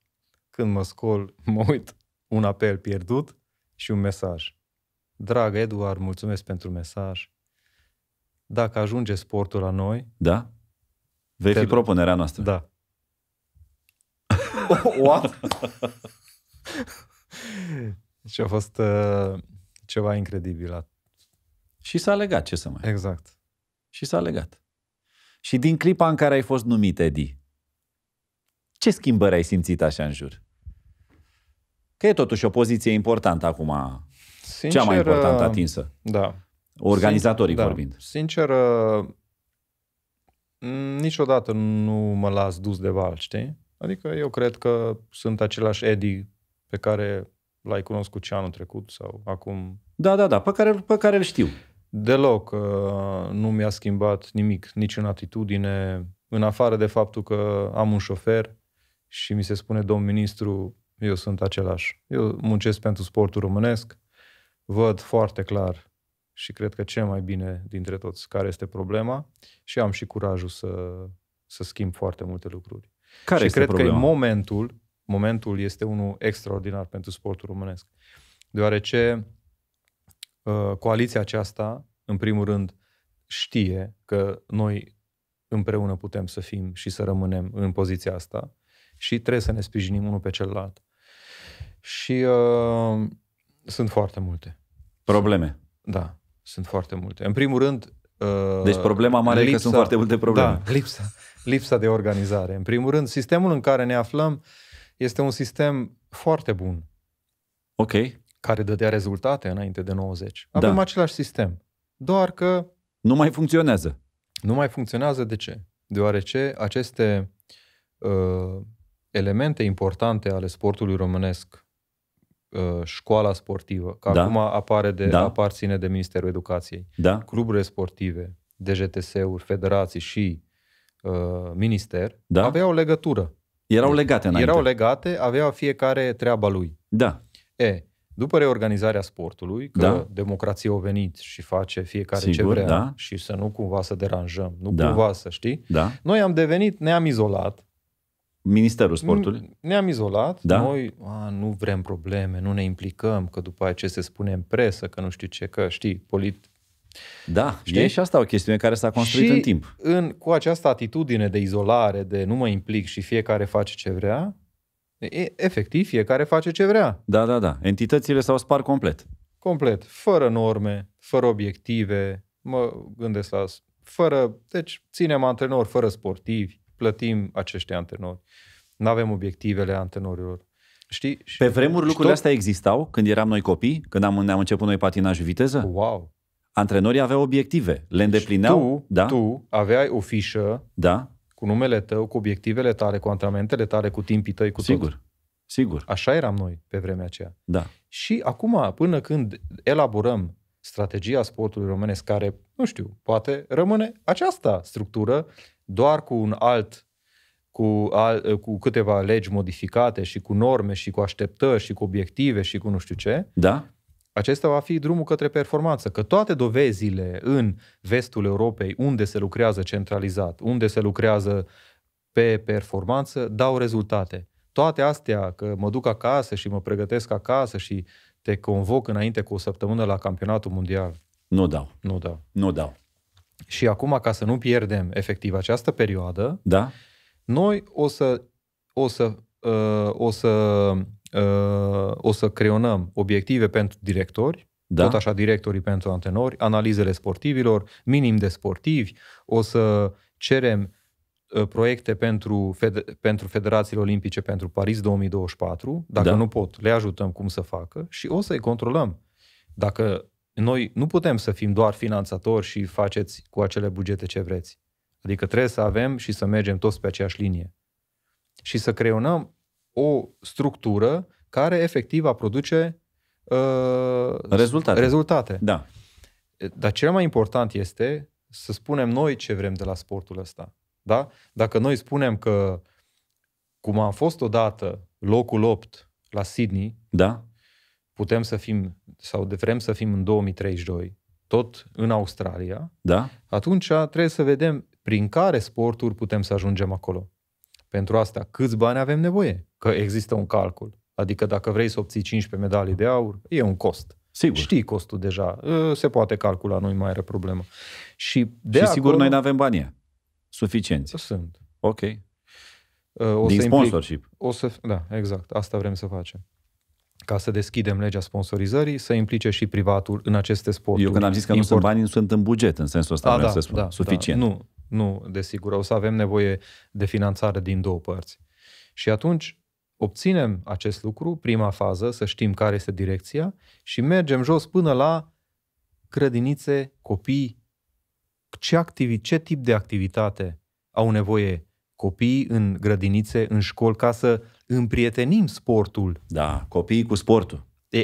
când mă scol, mă uit un apel pierdut și un mesaj. Dragă Eduard, mulțumesc pentru mesaj. Dacă ajunge sportul la noi... Da? Vei fi propunerea noastră. Da. What? și a fost uh, ceva incredibil. Și s-a legat, ce să mai... Exact. Și s-a legat. Și din clipa în care ai fost numit Edi, ce schimbări ai simțit așa în jur? Că e totuși o poziție importantă acum, Sincer, cea mai importantă uh, atinsă. Da. Organizatorii da. Sincer, vorbind. Da. Sincer, niciodată nu mă las dus de val, știi? Adică eu cred că sunt același Edi pe care l-ai cunoscut și anul trecut sau acum. Da, da, da, pe care, pe care îl știu. Deloc uh, nu mi-a schimbat nimic, nici în atitudine, în afară de faptul că am un șofer și mi se spune domn ministru eu sunt același. Eu muncesc pentru sportul românesc, văd foarte clar și cred că cel mai bine dintre toți care este problema și am și curajul să, să schimb foarte multe lucruri. Care și este cred problema? că momentul, momentul este unul extraordinar pentru sportul românesc. Deoarece uh, coaliția aceasta, în primul rând, știe că noi împreună putem să fim și să rămânem în poziția asta și trebuie să ne sprijinim unul pe celălalt. Și uh, sunt foarte multe. Probleme. Da, sunt foarte multe. În primul rând... Uh, deci problema mare lipsa, e că sunt foarte multe probleme. Da, lipsa, lipsa de organizare. În primul rând, sistemul în care ne aflăm este un sistem foarte bun. Ok. Care dădea rezultate înainte de 90. Avem da. același sistem. Doar că... Nu mai funcționează. Nu mai funcționează de ce? Deoarece aceste uh, elemente importante ale sportului românesc Uh, școala sportivă, că da. acum apare de, da. aparține de Ministerul Educației, da. cluburile sportive, DGTS-uri, federații și uh, minister, da. aveau legătură. Erau legate înainte. Erau legate, aveau fiecare treaba lui. Da. E, după reorganizarea sportului, că da. democrația a venit și face fiecare Sigur, ce vrea da. și să nu cumva să deranjăm, nu da. cumva să știi, da. noi am devenit, ne-am izolat, Ministerul Sportului. Ne-am izolat, da? noi a, nu vrem probleme, nu ne implicăm, că după aceea se spune în presă, că nu știu ce, că știi, polit... Da, știi? e și asta o chestiune care s-a construit și în timp. În, cu această atitudine de izolare, de nu mă implic și fiecare face ce vrea, e, efectiv fiecare face ce vrea. Da, da, da. Entitățile s-au spart complet. Complet. Fără norme, fără obiective, mă gândesc la... Fără, deci, ținem antrenori fără sportivi, plătim acești antenori. Nu avem obiectivele antenorilor. Știi? Pe vremuri lucrurile tot... astea existau când eram noi copii, când am, ne-am început noi patinaj viteză? Wow! Antrenorii aveau obiective, le îndeplineau. tu, da? tu aveai o fișă da? cu numele tău, cu obiectivele tale, cu antrenamentele tale, cu timpii tăi, cu Sigur. Tot. Sigur. Așa eram noi pe vremea aceea. Da. Și acum, până când elaborăm strategia sportului românesc, care, nu știu, poate rămâne această structură doar cu un alt cu, al, cu câteva legi modificate și cu norme și cu așteptări și cu obiective și cu nu știu ce, da? acesta va fi drumul către performanță. Că toate dovezile în vestul Europei, unde se lucrează centralizat, unde se lucrează pe performanță, dau rezultate. Toate astea, că mă duc acasă și mă pregătesc acasă și te convoc înainte cu o săptămână la campionatul mondial. Nu dau. Nu dau. Nu dau. Și acum, ca să nu pierdem efectiv această perioadă, da. noi o să, o să, uh, o să, uh, o să creionăm obiective pentru directori, da. tot așa directorii pentru antenori, analizele sportivilor, minim de sportivi, o să cerem uh, proiecte pentru, fed- pentru federațiile olimpice pentru Paris 2024, dacă da. nu pot, le ajutăm cum să facă și o să-i controlăm. Dacă noi nu putem să fim doar finanțatori și faceți cu acele bugete ce vreți. Adică trebuie să avem și să mergem toți pe aceeași linie. Și să creionăm o structură care efectiv va produce uh, rezultate. rezultate. Da. Dar cel mai important este să spunem noi ce vrem de la sportul ăsta. Da? Dacă noi spunem că cum am fost odată locul 8 la Sydney, da putem să fim sau de vrem să fim în 2032 tot în Australia, da? atunci trebuie să vedem prin care sporturi putem să ajungem acolo. Pentru asta, câți bani avem nevoie? Că există un calcul. Adică dacă vrei să obții 15 medalii de aur, e un cost. Sigur. Știi costul deja. Ă, se poate calcula, nu-i mai are problemă. Și, de și acolo, sigur noi nu avem bani suficienți. Sunt. Ok. Ă, o Din să implic, sponsorship. O să, da, exact. Asta vrem să facem ca să deschidem legea sponsorizării, să implice și privatul în aceste sporturi. Eu când am zis că import... nu sunt bani, nu sunt în buget, în sensul ăsta, A, da, da, să spun. Da, da. Suficient. Da, nu, nu, desigur. O să avem nevoie de finanțare din două părți. Și atunci obținem acest lucru, prima fază, să știm care este direcția și mergem jos până la grădinițe, copii, ce, activi, ce tip de activitate au nevoie copiii în grădinițe, în școli, ca să împrietenim sportul. Da, copiii cu sportul. E,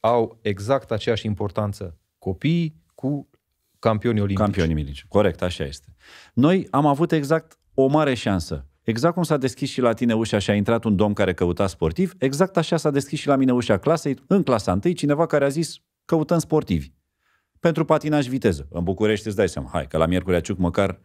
au exact aceeași importanță copiii cu campionii olimpici. Campionii olimpici, corect, așa este. Noi am avut exact o mare șansă. Exact cum s-a deschis și la tine ușa și a intrat un domn care căuta sportiv, exact așa s-a deschis și la mine ușa clasei, în clasa 1, cineva care a zis căutăm sportivi. Pentru patinaj viteză. În București îți dai seama, hai, că la Miercurea Ciuc măcar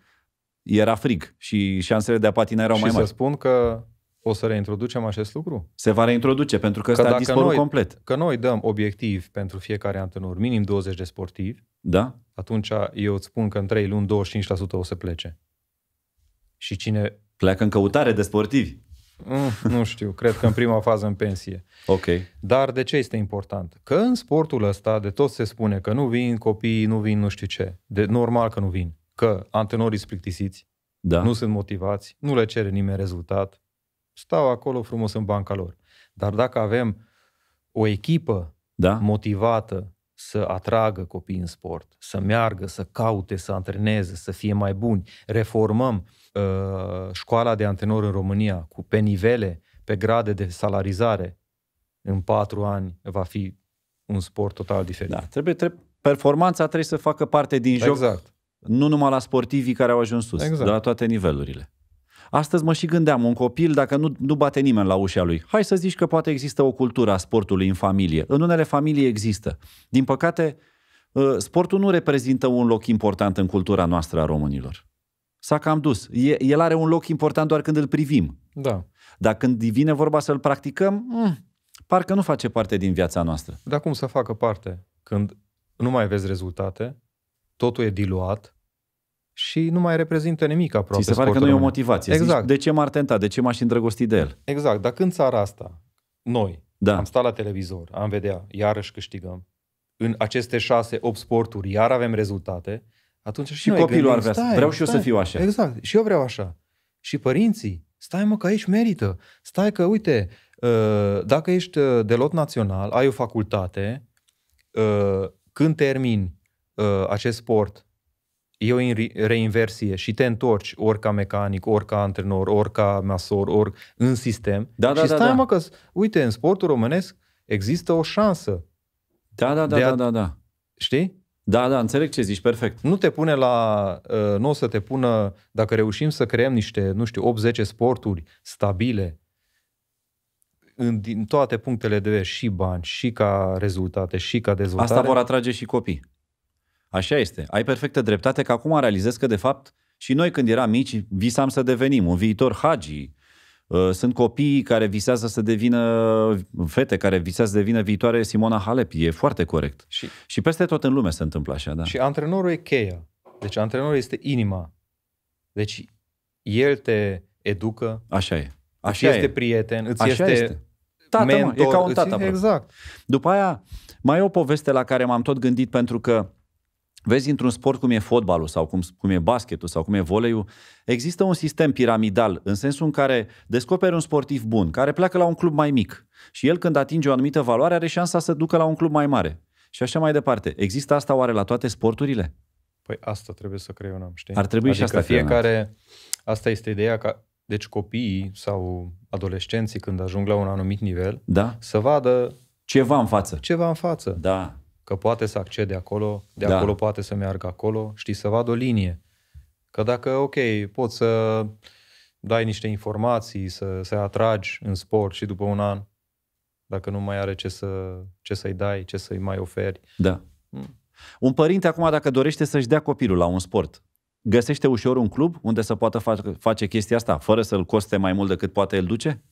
era frig și șansele de a patina erau și mai mari. să spun că o să reintroducem acest lucru? Se va reintroduce, pentru că, că ăsta a dispărut noi, complet. Că noi dăm obiectiv pentru fiecare antrenor, minim 20 de sportivi, da. atunci eu îți spun că în 3 luni 25% o să plece. Și cine... Pleacă în căutare de sportivi. Mm, nu știu, cred că în prima fază în pensie. Ok. Dar de ce este important? Că în sportul ăsta de tot se spune că nu vin copiii, nu vin nu știu ce. De normal că nu vin. Că antrenorii sunt plictisiți, da. nu sunt motivați, nu le cere nimeni rezultat, stau acolo frumos în banca lor. Dar dacă avem o echipă da. motivată să atragă copii în sport, să meargă, să caute, să antreneze, să fie mai buni, reformăm uh, școala de antrenori în România cu pe nivele, pe grade de salarizare, în patru ani va fi un sport total diferit. Da, trebuie, trebuie, performanța trebuie să facă parte din joc, exact. nu numai la sportivii care au ajuns sus, exact. dar la toate nivelurile. Astăzi mă și gândeam, un copil, dacă nu, nu bate nimeni la ușa lui, hai să zici că poate există o cultură a sportului în familie. În unele familii există. Din păcate, ă, sportul nu reprezintă un loc important în cultura noastră a românilor. S-a cam dus. El are un loc important doar când îl privim. Da. Dar când vine vorba să-l practicăm, mh, mm, parcă nu face parte din viața noastră. Dar cum să facă parte? Când nu mai vezi rezultate, totul e diluat, și nu mai reprezintă nimic aproape. Ți se pare că nu e o motivație. Exact. Zici, de ce m-ar tenta? De ce m-aș îndrăgosti de el? Exact. Dacă în țara asta, noi, da. am stat la televizor, am vedea, iarăși câștigăm, în aceste șase, opt sporturi, iar avem rezultate, atunci și, și copilul gândim, ar vrea stai, vreau și eu stai. să fiu așa. Exact, și eu vreau așa. Și părinții, stai mă că aici merită, stai că uite, ă, dacă ești ă, de lot național, ai o facultate, ă, când termini acest sport, e o reinversie și te întorci ori ca mecanic, ori ca antrenor, ori ca masor, ori în sistem. Da, da, și da, stai da, mă că, uite, în sportul românesc există o șansă. Da, da, da, da a... da, da, da. Știi? Da, da, înțeleg ce zici, perfect. Nu te pune la, uh, nu o să te pună, dacă reușim să creăm niște, nu știu, 80 sporturi stabile, în, din toate punctele de vedere, și bani, și ca rezultate, și ca dezvoltare. Asta vor atrage și copii. Așa este. Ai perfectă dreptate că acum realizez că, de fapt, și noi când eram mici, visam să devenim un viitor hagi. Uh, sunt copii care visează să devină, fete care visează să devină viitoare Simona Halep. E foarte corect. Și, și peste tot în lume se întâmplă așa, da. Și antrenorul e cheia. Deci antrenorul este inima. Deci el te educă. Așa e. Așa este e. prieten, îți așa este, este tată, mentor. Mă, e ca un tată. Îți... Exact. După aia, mai e o poveste la care m-am tot gândit pentru că Vezi, într-un sport cum e fotbalul sau cum, cum e basketul sau cum e voleiul, există un sistem piramidal în sensul în care descoperi un sportiv bun, care pleacă la un club mai mic și el când atinge o anumită valoare are șansa să ducă la un club mai mare. Și așa mai departe. Există asta oare la toate sporturile? Păi asta trebuie să creionăm, știi? Ar trebui adică și asta fiecare, creionat. asta este ideea ca deci copiii sau adolescenții când ajung la un anumit nivel da. să vadă ceva în față. Ceva în față. Da că poate să accede acolo, de da. acolo poate să meargă acolo, știi, să vadă o linie. Că dacă, ok, poți să dai niște informații, să, se atragi în sport și după un an, dacă nu mai are ce, să, ce să-i dai, ce să-i mai oferi. Da. Mm. Un părinte acum, dacă dorește să-și dea copilul la un sport, găsește ușor un club unde să poată face chestia asta, fără să-l coste mai mult decât poate el duce?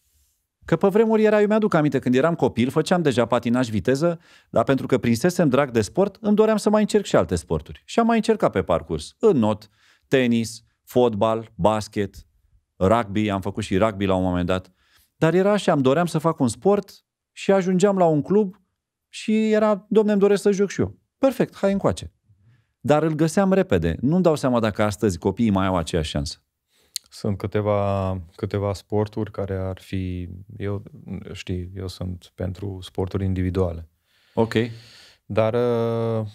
Că pe vremuri era, eu mi-aduc aminte, când eram copil, făceam deja patinaj viteză, dar pentru că prinsesem drag de sport, îmi doream să mai încerc și alte sporturi. Și am mai încercat pe parcurs. În not, tenis, fotbal, basket, rugby, am făcut și rugby la un moment dat. Dar era așa, îmi doream să fac un sport și ajungeam la un club și era, domne, îmi doresc să joc și eu. Perfect, hai încoace. Dar îl găseam repede. Nu-mi dau seama dacă astăzi copiii mai au aceeași șansă. Sunt câteva, câteva sporturi care ar fi, eu știi, eu sunt pentru sporturi individuale. Ok. Dar... Uh,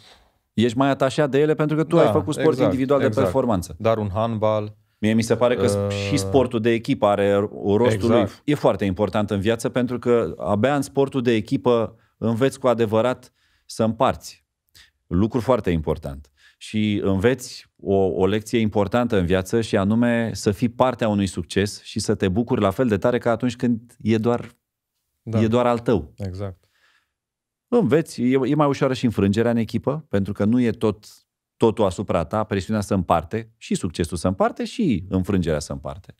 Ești mai atașat de ele pentru că tu da, ai făcut sport exact, individual exact. de performanță. Dar un handbal... Mie mi se pare că uh, și sportul de echipă are rostul exact. lui. E foarte important în viață pentru că abia în sportul de echipă înveți cu adevărat să împarți. Lucru foarte important și înveți o, o lecție importantă în viață și anume să fii partea unui succes și să te bucuri la fel de tare ca atunci când e doar, da. e doar al tău. Exact. Înveți, e, e mai ușoară și înfrângerea în echipă, pentru că nu e tot totul asupra ta, presiunea să împarte și succesul să împarte și înfrângerea să împarte.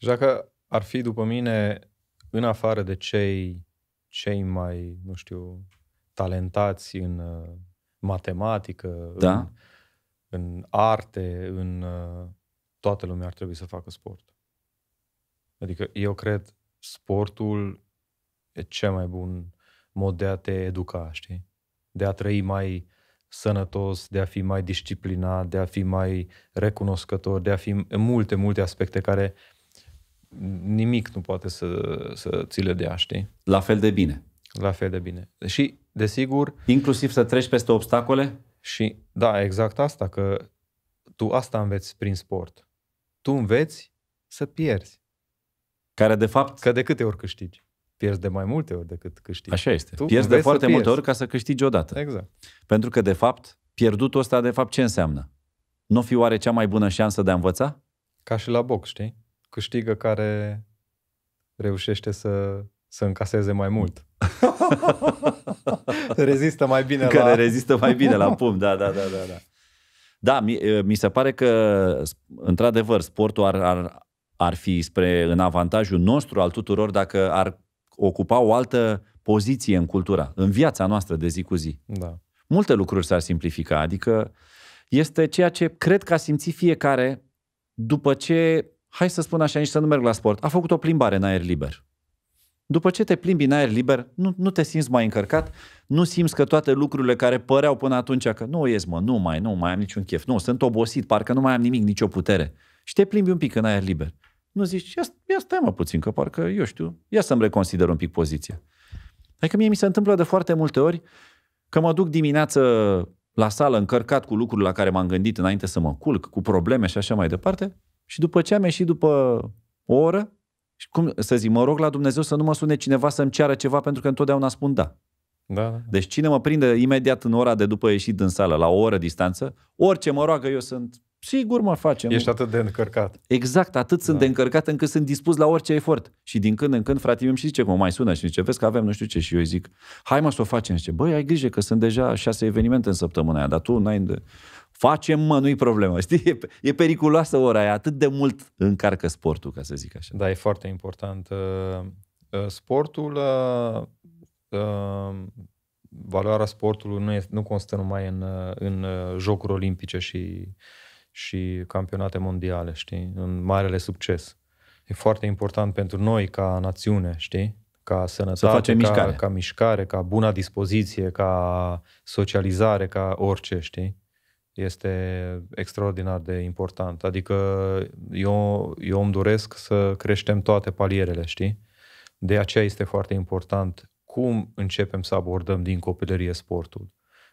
Așa că ar fi, după mine, în afară de cei, cei mai, nu știu, talentați în uh, matematică, da. în în arte, în uh, toată lumea ar trebui să facă sport. Adică eu cred sportul e cel mai bun mod de a te educa, știi? De a trăi mai sănătos, de a fi mai disciplinat, de a fi mai recunoscător, de a fi în multe, multe aspecte care nimic nu poate să, să ți le dea, știi? La fel de bine. La fel de bine. Și, desigur... Inclusiv să treci peste obstacole? Și da, exact asta, că tu asta înveți prin sport. Tu înveți să pierzi. Care de fapt... Că de câte ori câștigi. Pierzi de mai multe ori decât câștigi. Așa este. Tu pierzi de foarte multe ori ca să câștigi odată. Exact. Pentru că de fapt, pierdutul ăsta de fapt ce înseamnă? Nu fi oare cea mai bună șansă de a învăța? Ca și la box, știi? Câștigă care reușește să să încaseze mai mult. rezistă mai bine Care la... Care rezistă mai bine la pum, da, da, da, da. da. Da, mi, mi se pare că, într-adevăr, sportul ar, ar, ar fi spre în avantajul nostru al tuturor dacă ar ocupa o altă poziție în cultura, în viața noastră de zi cu zi. Da. Multe lucruri s-ar simplifica, adică este ceea ce cred că a simțit fiecare după ce, hai să spun așa, nici să nu merg la sport, a făcut o plimbare în aer liber. După ce te plimbi în aer liber, nu, nu te simți mai încărcat, nu simți că toate lucrurile care păreau până atunci că nu ies, mă, nu mai, nu mai am niciun chef, nu, sunt obosit, parcă nu mai am nimic, nicio putere. Și te plimbi un pic în aer liber. Nu zici, ia, ia stai mă puțin, că parcă, eu știu, ia să-mi reconsider un pic poziția. Adică mie mi se întâmplă de foarte multe ori că mă duc dimineață la sală încărcat cu lucruri la care m-am gândit înainte să mă culc, cu probleme și așa mai departe, și după ce am ieșit după o oră, și cum să zic, mă rog la Dumnezeu să nu mă sune cineva să-mi ceară ceva pentru că întotdeauna spun da. Da, da. Deci cine mă prinde imediat în ora de după ieșit din sală, la o oră distanță, orice mă roagă, eu sunt sigur mă facem. Ești atât de încărcat. Exact, atât sunt da. de încărcat încât sunt dispus la orice efort. Și din când în când frate, meu îmi zice cum mai sună și zice, vezi că avem nu știu ce. Și eu îi zic, hai mă să o facem. Și zice, băi, ai grijă că sunt deja șase evenimente în săptămâna aia, dar tu n-ai... De facem, mă, nu-i problemă. Știi? E, e periculoasă ora aia, atât de mult încarcă sportul, ca să zic așa. Da, e foarte important. Uh, uh, sportul, uh, valoarea sportului nu, e, nu constă numai în, în jocuri olimpice și, și campionate mondiale, știi? În marele succes. E foarte important pentru noi ca națiune, știi? ca sănătate, să facem ca, mișcare. ca mișcare, ca bună dispoziție, ca socializare, ca orice, știi? este extraordinar de important. Adică eu, eu îmi doresc să creștem toate palierele, știi? De aceea este foarte important cum începem să abordăm din copilărie sportul.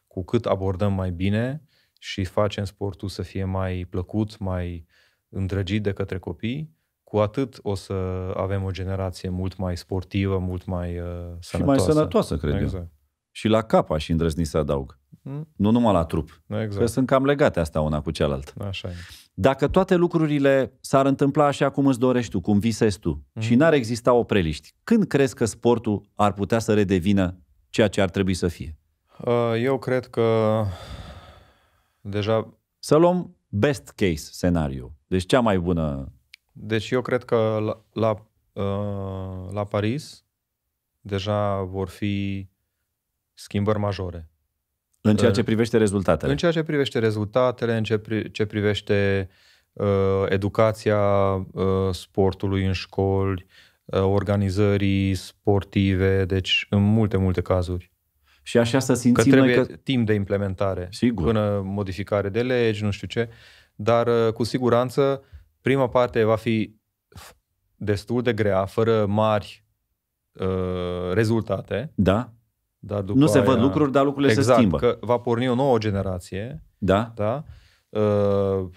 Cu cât abordăm mai bine și facem sportul să fie mai plăcut, mai îndrăgit de către copii, cu atât o să avem o generație mult mai sportivă, mult mai uh, sănătoasă. Și mai sănătoasă, cred exact. eu. Și la cap aș îndrăzni să adaug. Mm? Nu numai la trup. Exact. Că sunt cam legate asta una cu cealaltă. Așa e. Dacă toate lucrurile s-ar întâmpla așa cum îți dorești tu, cum visezi tu, mm. și n-ar exista opreliști, când crezi că sportul ar putea să redevină ceea ce ar trebui să fie? Uh, eu cred că deja... Să luăm best case scenariu. Deci cea mai bună... Deci eu cred că la, la, uh, la Paris deja vor fi schimbări majore. În ceea ce privește rezultatele? În ceea ce privește rezultatele, în ce, pri- ce privește uh, educația uh, sportului în școli, uh, organizării sportive, deci în multe, multe cazuri. Și așa să simțim că trebuie că... timp de implementare, Sigur. până modificare de legi, nu știu ce, dar uh, cu siguranță prima parte va fi destul de grea, fără mari uh, rezultate. Da dar după nu se aia... văd lucruri, dar lucrurile exact, se schimbă. că va porni o nouă generație. Da. da? Uh,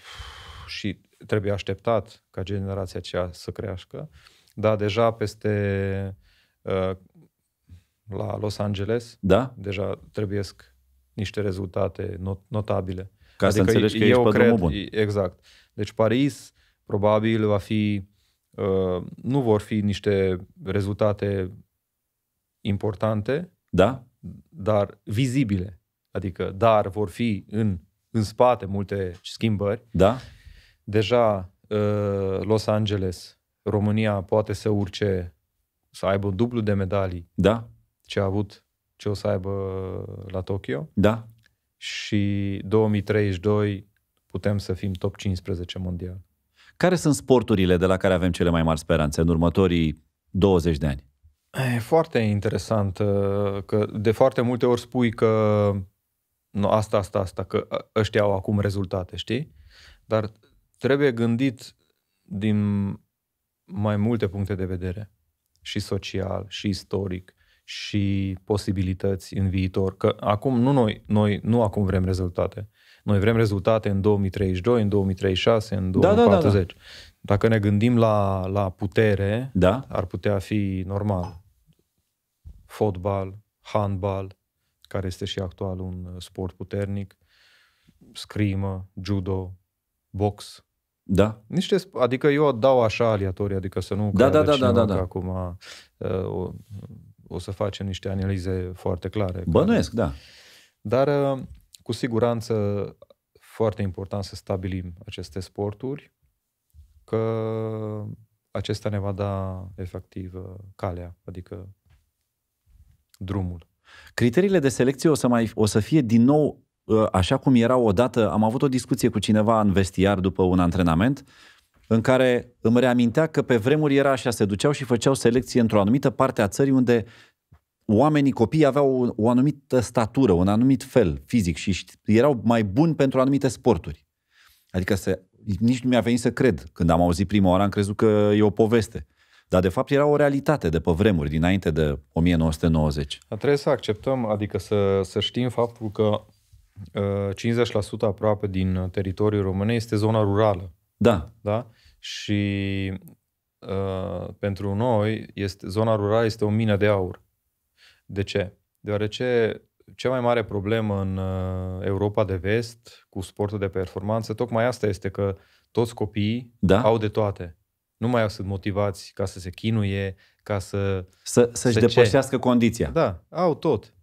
și trebuie așteptat ca generația aceea să crească. Da, deja peste uh, la Los Angeles, da? deja trebuie niște rezultate not- notabile. Ca adică să înțelegi că eu ești pe cred, bun. Exact. Deci Paris probabil va fi, uh, nu vor fi niște rezultate importante, da? Dar vizibile. Adică, dar vor fi în, în spate multe schimbări. Da? Deja uh, Los Angeles, România poate să urce, să aibă un dublu de medalii. Da? Ce a avut, ce o să aibă la Tokyo. Da? Și 2032 putem să fim top 15 mondial. Care sunt sporturile de la care avem cele mai mari speranțe în următorii 20 de ani? E foarte interesant uh, că de foarte multe ori spui că nu, asta, asta, asta, că uh, ăștia au acum rezultate, știi? Dar trebuie gândit din mai multe puncte de vedere, și social, și istoric, și posibilități în viitor. Că acum nu noi, noi nu acum vrem rezultate. Noi vrem rezultate în 2032, în 2036, în 2040. Da, da, da, da. Dacă ne gândim la, la putere, da. ar putea fi normal fotbal, handbal, care este și actual un uh, sport puternic, scrimă, judo, box. Da. Niște, adică eu dau așa aleatorii, adică să nu da, da, da, da, da, da. acum uh, o, o să facem niște analize foarte clare. Bănuiesc, care... da. Dar uh, cu siguranță foarte important să stabilim aceste sporturi, că acesta ne va da efectiv uh, calea, adică drumul. Criteriile de selecție o să, mai, o să fie din nou uh, așa cum era odată. Am avut o discuție cu cineva în vestiar după un antrenament în care îmi reamintea că pe vremuri era așa, se duceau și făceau selecție într-o anumită parte a țării unde oamenii, copiii aveau o, o anumită statură, un anumit fel fizic și erau mai buni pentru anumite sporturi. Adică se, nici nu mi-a venit să cred. Când am auzit prima oară am crezut că e o poveste. Dar, de fapt, era o realitate de pe vremuri, dinainte de 1990. Dar trebuie să acceptăm, adică să, să știm faptul că 50% uh, aproape din teritoriul României este zona rurală. Da. da? Și uh, pentru noi este, zona rurală este o mină de aur. De ce? Deoarece cea mai mare problemă în uh, Europa de vest cu sportul de performanță, tocmai asta este că toți copiii da? au de toate. Nu mai au sunt motivați ca să se chinuie, ca să... să să-și să depășească ce. condiția. Da, au tot.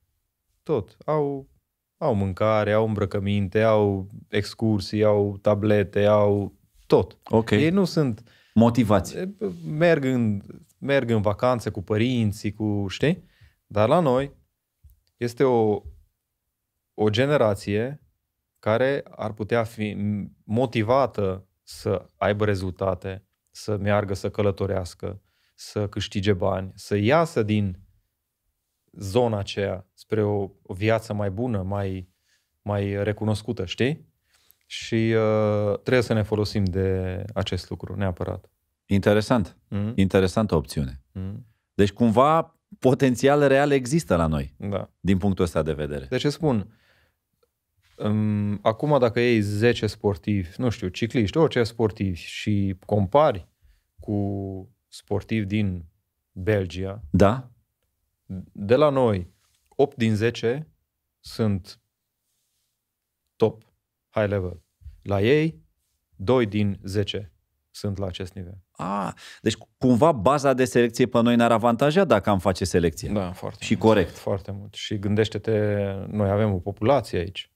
Tot. Au, au mâncare, au îmbrăcăminte, au excursii, au tablete, au tot. Okay. Ei nu sunt... Motivați. Merg în, merg în vacanțe cu părinții, cu... știi? Dar la noi este o, o generație care ar putea fi motivată să aibă rezultate, să meargă să călătorească, să câștige bani, să iasă din zona aceea spre o, o viață mai bună, mai, mai recunoscută, știi? Și uh, trebuie să ne folosim de acest lucru, neapărat. Interesant. Mm? Interesantă opțiune. Mm? Deci, cumva, potențial real există la noi, da. din punctul ăsta de vedere. De ce spun? acum dacă iei 10 sportivi, nu știu, cicliști, orice sportivi și compari cu sportivi din Belgia, da. de la noi, 8 din 10 sunt top, high level. La ei, 2 din 10 sunt la acest nivel. Ah, deci cumva baza de selecție pe noi ne-ar avantaja dacă am face selecție. Da, foarte Și mult, corect. Foarte mult. Și gândește-te, noi avem o populație aici.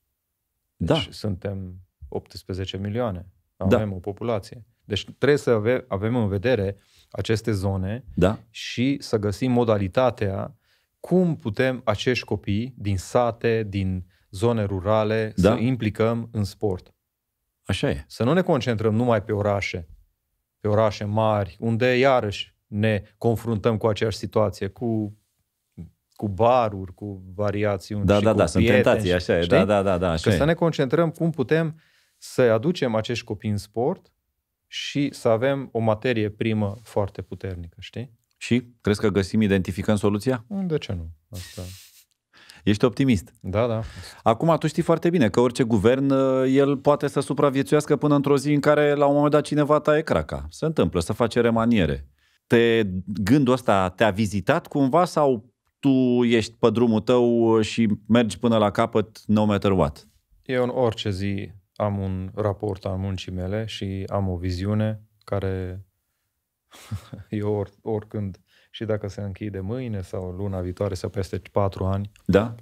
Da. Deci da. suntem 18 milioane. Avem da. o populație. Deci trebuie să ave- avem în vedere aceste zone da. și să găsim modalitatea cum putem acești copii din sate, din zone rurale, da. să implicăm în sport. Așa e. Să nu ne concentrăm numai pe orașe, pe orașe mari, unde iarăși ne confruntăm cu aceeași situație, cu cu baruri, cu variațiuni da, și da, cu da, sunt tentații, așa e, da, da, da, da, așa Că e. să ne concentrăm cum putem să aducem acești copii în sport și să avem o materie primă foarte puternică, știi? Și crezi că găsim, identificăm soluția? Mm, de ce nu? Asta... Ești optimist. Da, da. Acum tu știi foarte bine că orice guvern, uh, el poate să supraviețuiască până într-o zi în care la un moment dat cineva taie craca. Se întâmplă, să face remaniere. Te, gândul ăsta te-a vizitat cumva sau tu ești pe drumul tău uh, și mergi până la capăt, no matter what. Eu în orice zi am un raport al muncii mele și am o viziune care eu or, oricând, și dacă se închide mâine sau luna viitoare sau peste patru ani, da.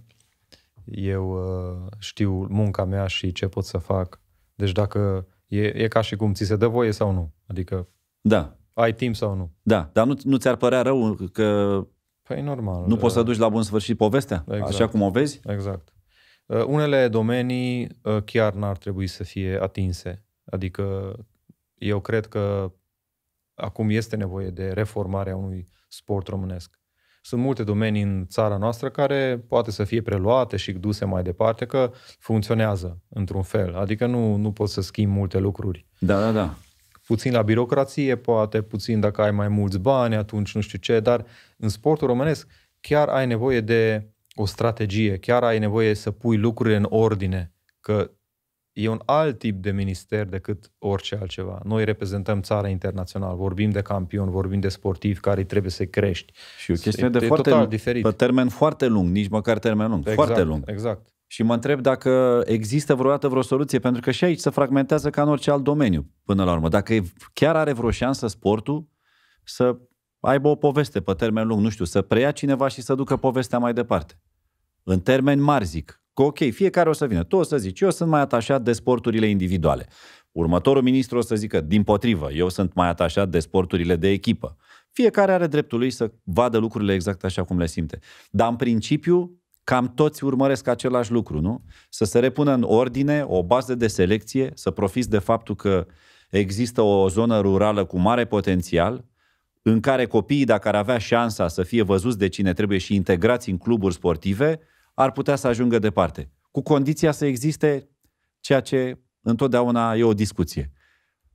eu uh, știu munca mea și ce pot să fac. Deci dacă e, e ca și cum ți se dă voie sau nu. Adică da. ai timp sau nu. Da, dar nu, nu ți-ar părea rău că Păi normal. Nu da. poți să duci la bun sfârșit povestea, exact. așa cum o vezi? Exact. Uh, unele domenii uh, chiar n-ar trebui să fie atinse. Adică eu cred că acum este nevoie de reformarea unui sport românesc. Sunt multe domenii în țara noastră care poate să fie preluate și duse mai departe, că funcționează într-un fel. Adică nu, nu poți să schimbi multe lucruri. Da, da, da puțin la birocrație, poate puțin dacă ai mai mulți bani, atunci nu știu ce, dar în sportul românesc chiar ai nevoie de o strategie, chiar ai nevoie să pui lucrurile în ordine, că e un alt tip de minister decât orice altceva. Noi reprezentăm țara internațională, vorbim de campioni, vorbim de sportivi care trebuie să crești. Și o e, de foarte, total diferit. pe termen foarte lung, nici măcar termen lung, exact, foarte lung. Exact. Și mă întreb dacă există vreodată vreo soluție, pentru că și aici se fragmentează ca în orice alt domeniu, până la urmă. Dacă chiar are vreo șansă sportul să aibă o poveste pe termen lung, nu știu, să preia cineva și să ducă povestea mai departe. În termeni mari zic, că ok, fiecare o să vină. Tu o să zici, eu sunt mai atașat de sporturile individuale. Următorul ministru o să zică, din potrivă, eu sunt mai atașat de sporturile de echipă. Fiecare are dreptul lui să vadă lucrurile exact așa cum le simte. Dar în principiu, cam toți urmăresc același lucru, nu? Să se repună în ordine o bază de selecție, să profiți de faptul că există o zonă rurală cu mare potențial, în care copiii, dacă ar avea șansa să fie văzuți de cine trebuie și integrați în cluburi sportive, ar putea să ajungă departe. Cu condiția să existe ceea ce întotdeauna e o discuție.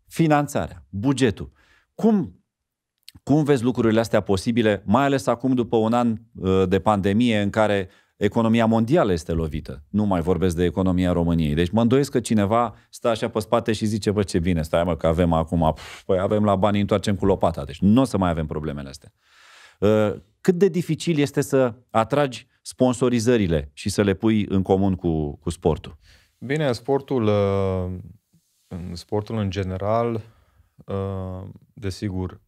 Finanțarea, bugetul. Cum, cum vezi lucrurile astea posibile, mai ales acum după un an uh, de pandemie în care economia mondială este lovită. Nu mai vorbesc de economia României. Deci mă îndoiesc că cineva stă așa pe spate și zice, bă, ce bine, stai mă, că avem acum, păi avem la bani, întoarcem cu lopata. Deci nu o să mai avem problemele astea. Uh, cât de dificil este să atragi sponsorizările și să le pui în comun cu, cu sportul? Bine, sportul, uh, sportul în general, uh, desigur,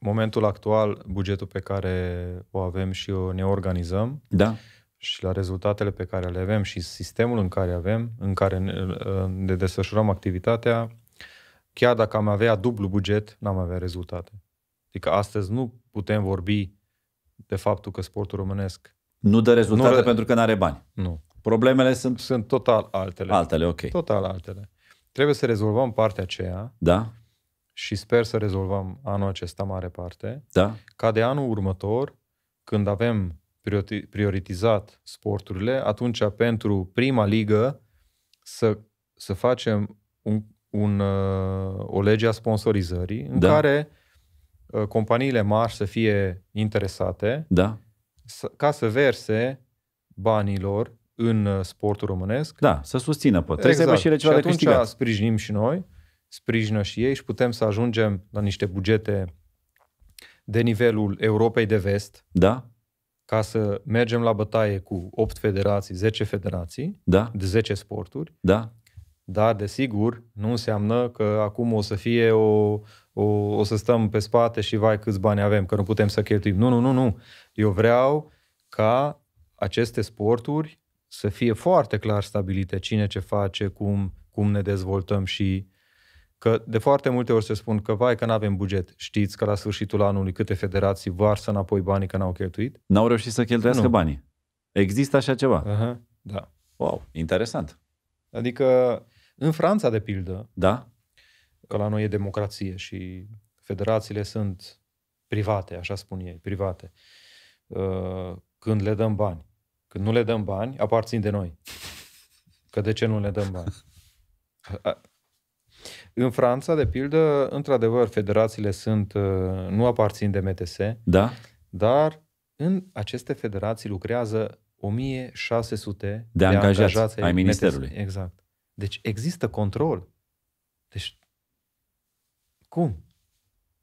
momentul actual, bugetul pe care o avem și o ne organizăm, da și la rezultatele pe care le avem și sistemul în care avem, în care ne, uh, ne desfășurăm activitatea, chiar dacă am avea dublu buget, n-am avea rezultate. Adică astăzi nu putem vorbi de faptul că sportul românesc nu dă rezultate nu, pentru că nu are bani. Nu. Problemele sunt sunt total altele. Altele, ok. Total altele. Trebuie să rezolvăm partea aceea. Da. Și sper să rezolvăm anul acesta mare parte. Da. Ca de anul următor, când avem prioritizat sporturile, atunci pentru prima ligă să, să facem un, un, uh, o lege a sponsorizării în da. care uh, companiile mari să fie interesate da. ca să verse banilor în uh, sportul românesc. Da, să susțină, pot. Exact. Trebuie să ceva și atunci de sprijinim și noi, sprijină și ei și putem să ajungem la niște bugete de nivelul Europei de vest. Da ca să mergem la bătaie cu 8 federații, 10 federații, da. de 10 sporturi. Da. Dar, desigur, nu înseamnă că acum o să fie o, o, o să stăm pe spate și vai câți bani avem, că nu putem să cheltuim. Nu, nu, nu, nu. Eu vreau ca aceste sporturi să fie foarte clar stabilite cine ce face, cum, cum ne dezvoltăm și Că de foarte multe ori se spun că, vai, că nu avem buget. Știți că la sfârșitul anului câte federații varsă înapoi banii că n-au cheltuit? N-au reușit să cheltuiască nu. banii. Există așa ceva. Uh-huh, da. Wow, interesant. Adică, în Franța, de pildă, da? că la noi e democrație și federațiile sunt private, așa spun ei, private. Uh, când le dăm bani. Când nu le dăm bani, aparțin de noi. Că de ce nu le dăm bani? În Franța, de pildă, într-adevăr, federațiile sunt, uh, nu aparțin de MTS, da. dar în aceste federații lucrează 1600 de, de angajați, angajați ai Ministerului. MTS. Exact. Deci există control. Deci, cum? Și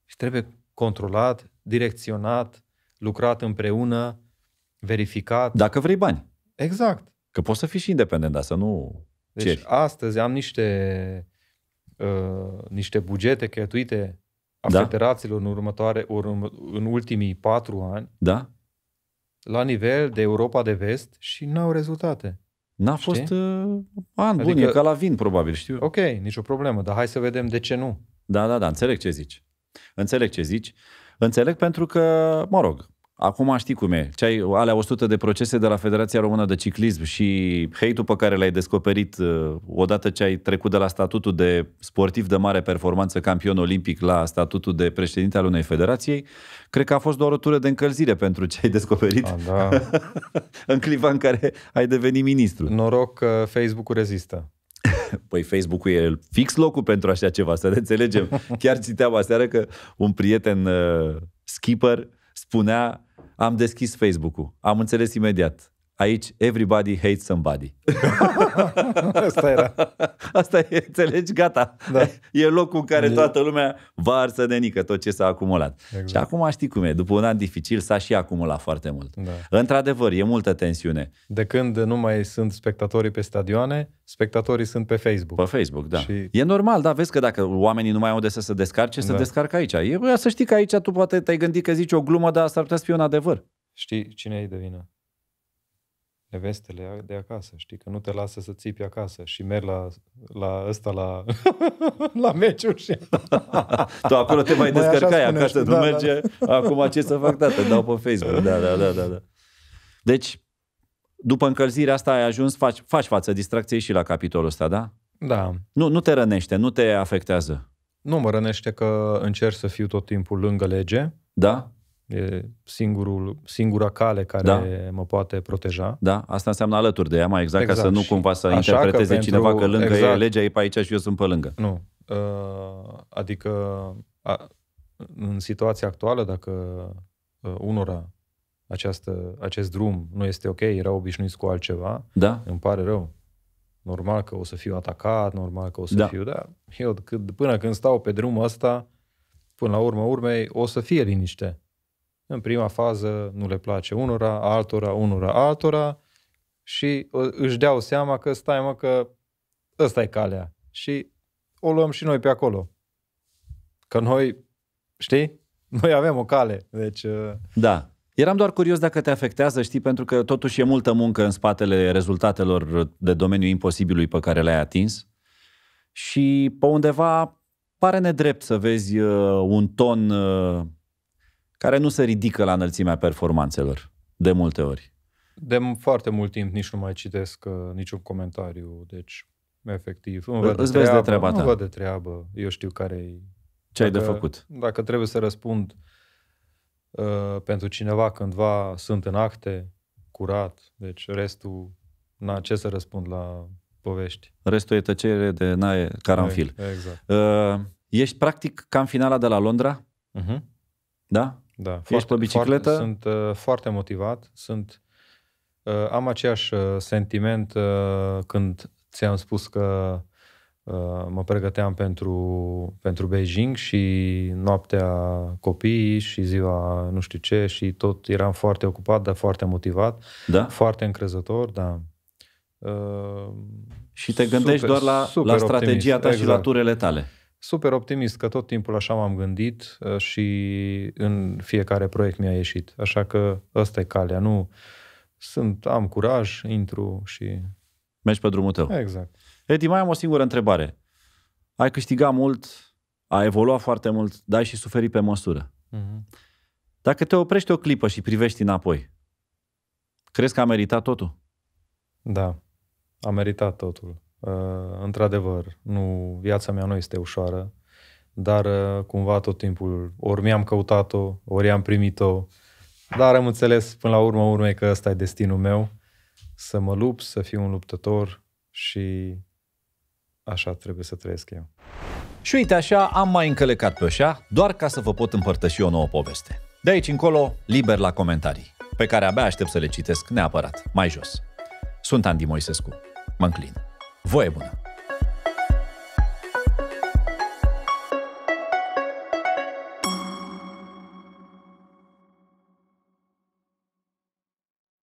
deci trebuie controlat, direcționat, lucrat împreună, verificat. Dacă vrei bani. Exact. Că poți să fii și independent, dar să nu deci ceri. astăzi am niște Uh, niște bugete cheltuite a da. federațiilor în, următoare, ori în ultimii patru ani da. la nivel de Europa de Vest și n-au rezultate. N-a știi? fost uh, an adică, bun, e ca la vin probabil, știu. Ok, nicio problemă, dar hai să vedem de ce nu. Da, da, da, înțeleg ce zici. Înțeleg ce zici. Înțeleg pentru că, mă rog, Acum știi cum e. Ce ai alea 100 de procese de la Federația Română de Ciclism și hate-ul pe care l-ai descoperit uh, odată ce ai trecut de la statutul de sportiv de mare performanță, campion olimpic, la statutul de președinte al unei federației, cred că a fost doar o tură de încălzire pentru ce ai descoperit a, da. în cliva în care ai devenit ministru. Noroc că Facebook-ul rezistă. Păi Facebook-ul e fix locul pentru așa ceva, să ne înțelegem. Chiar citeam aseară că un prieten uh, skipper spunea am deschis Facebook-ul. Am înțeles imediat. Aici, everybody hates somebody. Asta era. Asta e, înțelegi? Gata. Da. E locul în care e... toată lumea va arsă de nică tot ce s-a acumulat. Exact. Și acum știi cum e. După un an dificil s-a și acumulat foarte mult. Da. Într-adevăr, e multă tensiune. De când nu mai sunt spectatorii pe stadioane, spectatorii sunt pe Facebook. Pe Facebook, da. Și... E normal, da. Vezi că dacă oamenii nu mai au de să se descarce, da. se descarcă aici. E, să știi că aici tu poate te-ai gândit că zici o glumă, dar s-ar putea să fie un adevăr. Știi cine e de vină? nevestele de acasă, știi, că nu te lasă să țipi acasă și mergi la, la ăsta la, la meciuri și... tu acolo te mai descărcai spune, acasă, nu da, da, merge, da. acum ce să fac, da, te dau pe Facebook, da, da, da, da. da. Deci, după încălzirea asta ai ajuns, faci, faci față distracției și la capitolul ăsta, da? Da. Nu, nu te rănește, nu te afectează. Nu mă rănește că încerc să fiu tot timpul lângă lege. Da? E singurul, singura cale care da. mă poate proteja. Da, asta înseamnă alături de ea, mai exact, exact. ca să exact. nu cumva să Așa interpreteze pentru, cineva că lângă exact. e legea e pe aici și eu sunt pe lângă. Nu. Ă, adică în situația actuală, dacă ă, unora această, acest drum nu este ok, era obișnuit cu altceva, da. îmi pare rău. Normal că o să fiu atacat, normal că o să da. fiu, da. eu până când stau pe drumul ăsta, până la urmă urmei, o să fie liniște. În prima fază nu le place unora, altora, unora, altora și uh, își deau seama că stai mă că ăsta e calea și o luăm și noi pe acolo. Că noi, știi, noi avem o cale, deci... Uh, da. Eram doar curios dacă te afectează, știi, pentru că totuși e multă muncă în spatele rezultatelor de domeniul imposibilului pe care le-ai atins și pe undeva pare nedrept să vezi uh, un ton care nu se ridică la înălțimea performanțelor, de multe ori. De foarte mult timp nici nu mai citesc uh, niciun comentariu, deci efectiv. Nu văd de treabă, de treaba ta. Nu văd de treabă. Eu știu care e. Ce dacă, ai de făcut? Dacă trebuie să răspund uh, pentru cineva cândva, sunt în acte, curat, deci restul, na, ce să răspund la povești. Restul e tăcere de naie, caranfil. Exact. Uh, ești practic cam finala de la Londra, uh-huh. da? Da, Ești pe bicicletă? Foarte, sunt uh, foarte motivat, sunt uh, am aceeași uh, sentiment uh, când ți-am spus că uh, mă pregăteam pentru, pentru Beijing și noaptea copiii și ziua nu știu ce și tot eram foarte ocupat, dar foarte motivat, da? foarte încrezător, da. Uh, și te gândești super, doar la, la strategia optimist, ta exact. și la exact. turele tale super optimist că tot timpul așa m-am gândit ă, și în fiecare proiect mi-a ieșit. Așa că ăsta e calea, nu sunt, am curaj, intru și... Mergi pe drumul tău. Exact. Edi, mai am o singură întrebare. Ai câștigat mult, ai evoluat foarte mult, dar ai și suferit pe măsură. Mm-hmm. Dacă te oprești o clipă și privești înapoi, crezi că a meritat totul? Da, a meritat totul. Uh, într-adevăr, nu, viața mea nu este ușoară, dar uh, cumva tot timpul ori mi-am căutat-o, ori am primit-o, dar am înțeles până la urmă urme că ăsta e destinul meu, să mă lupt, să fiu un luptător și așa trebuie să trăiesc eu. Și uite așa, am mai încălecat pe așa, doar ca să vă pot împărtăși o nouă poveste. De aici încolo, liber la comentarii, pe care abia aștept să le citesc neapărat, mai jos. Sunt Andy Moisescu. Mă înclin. Voevona.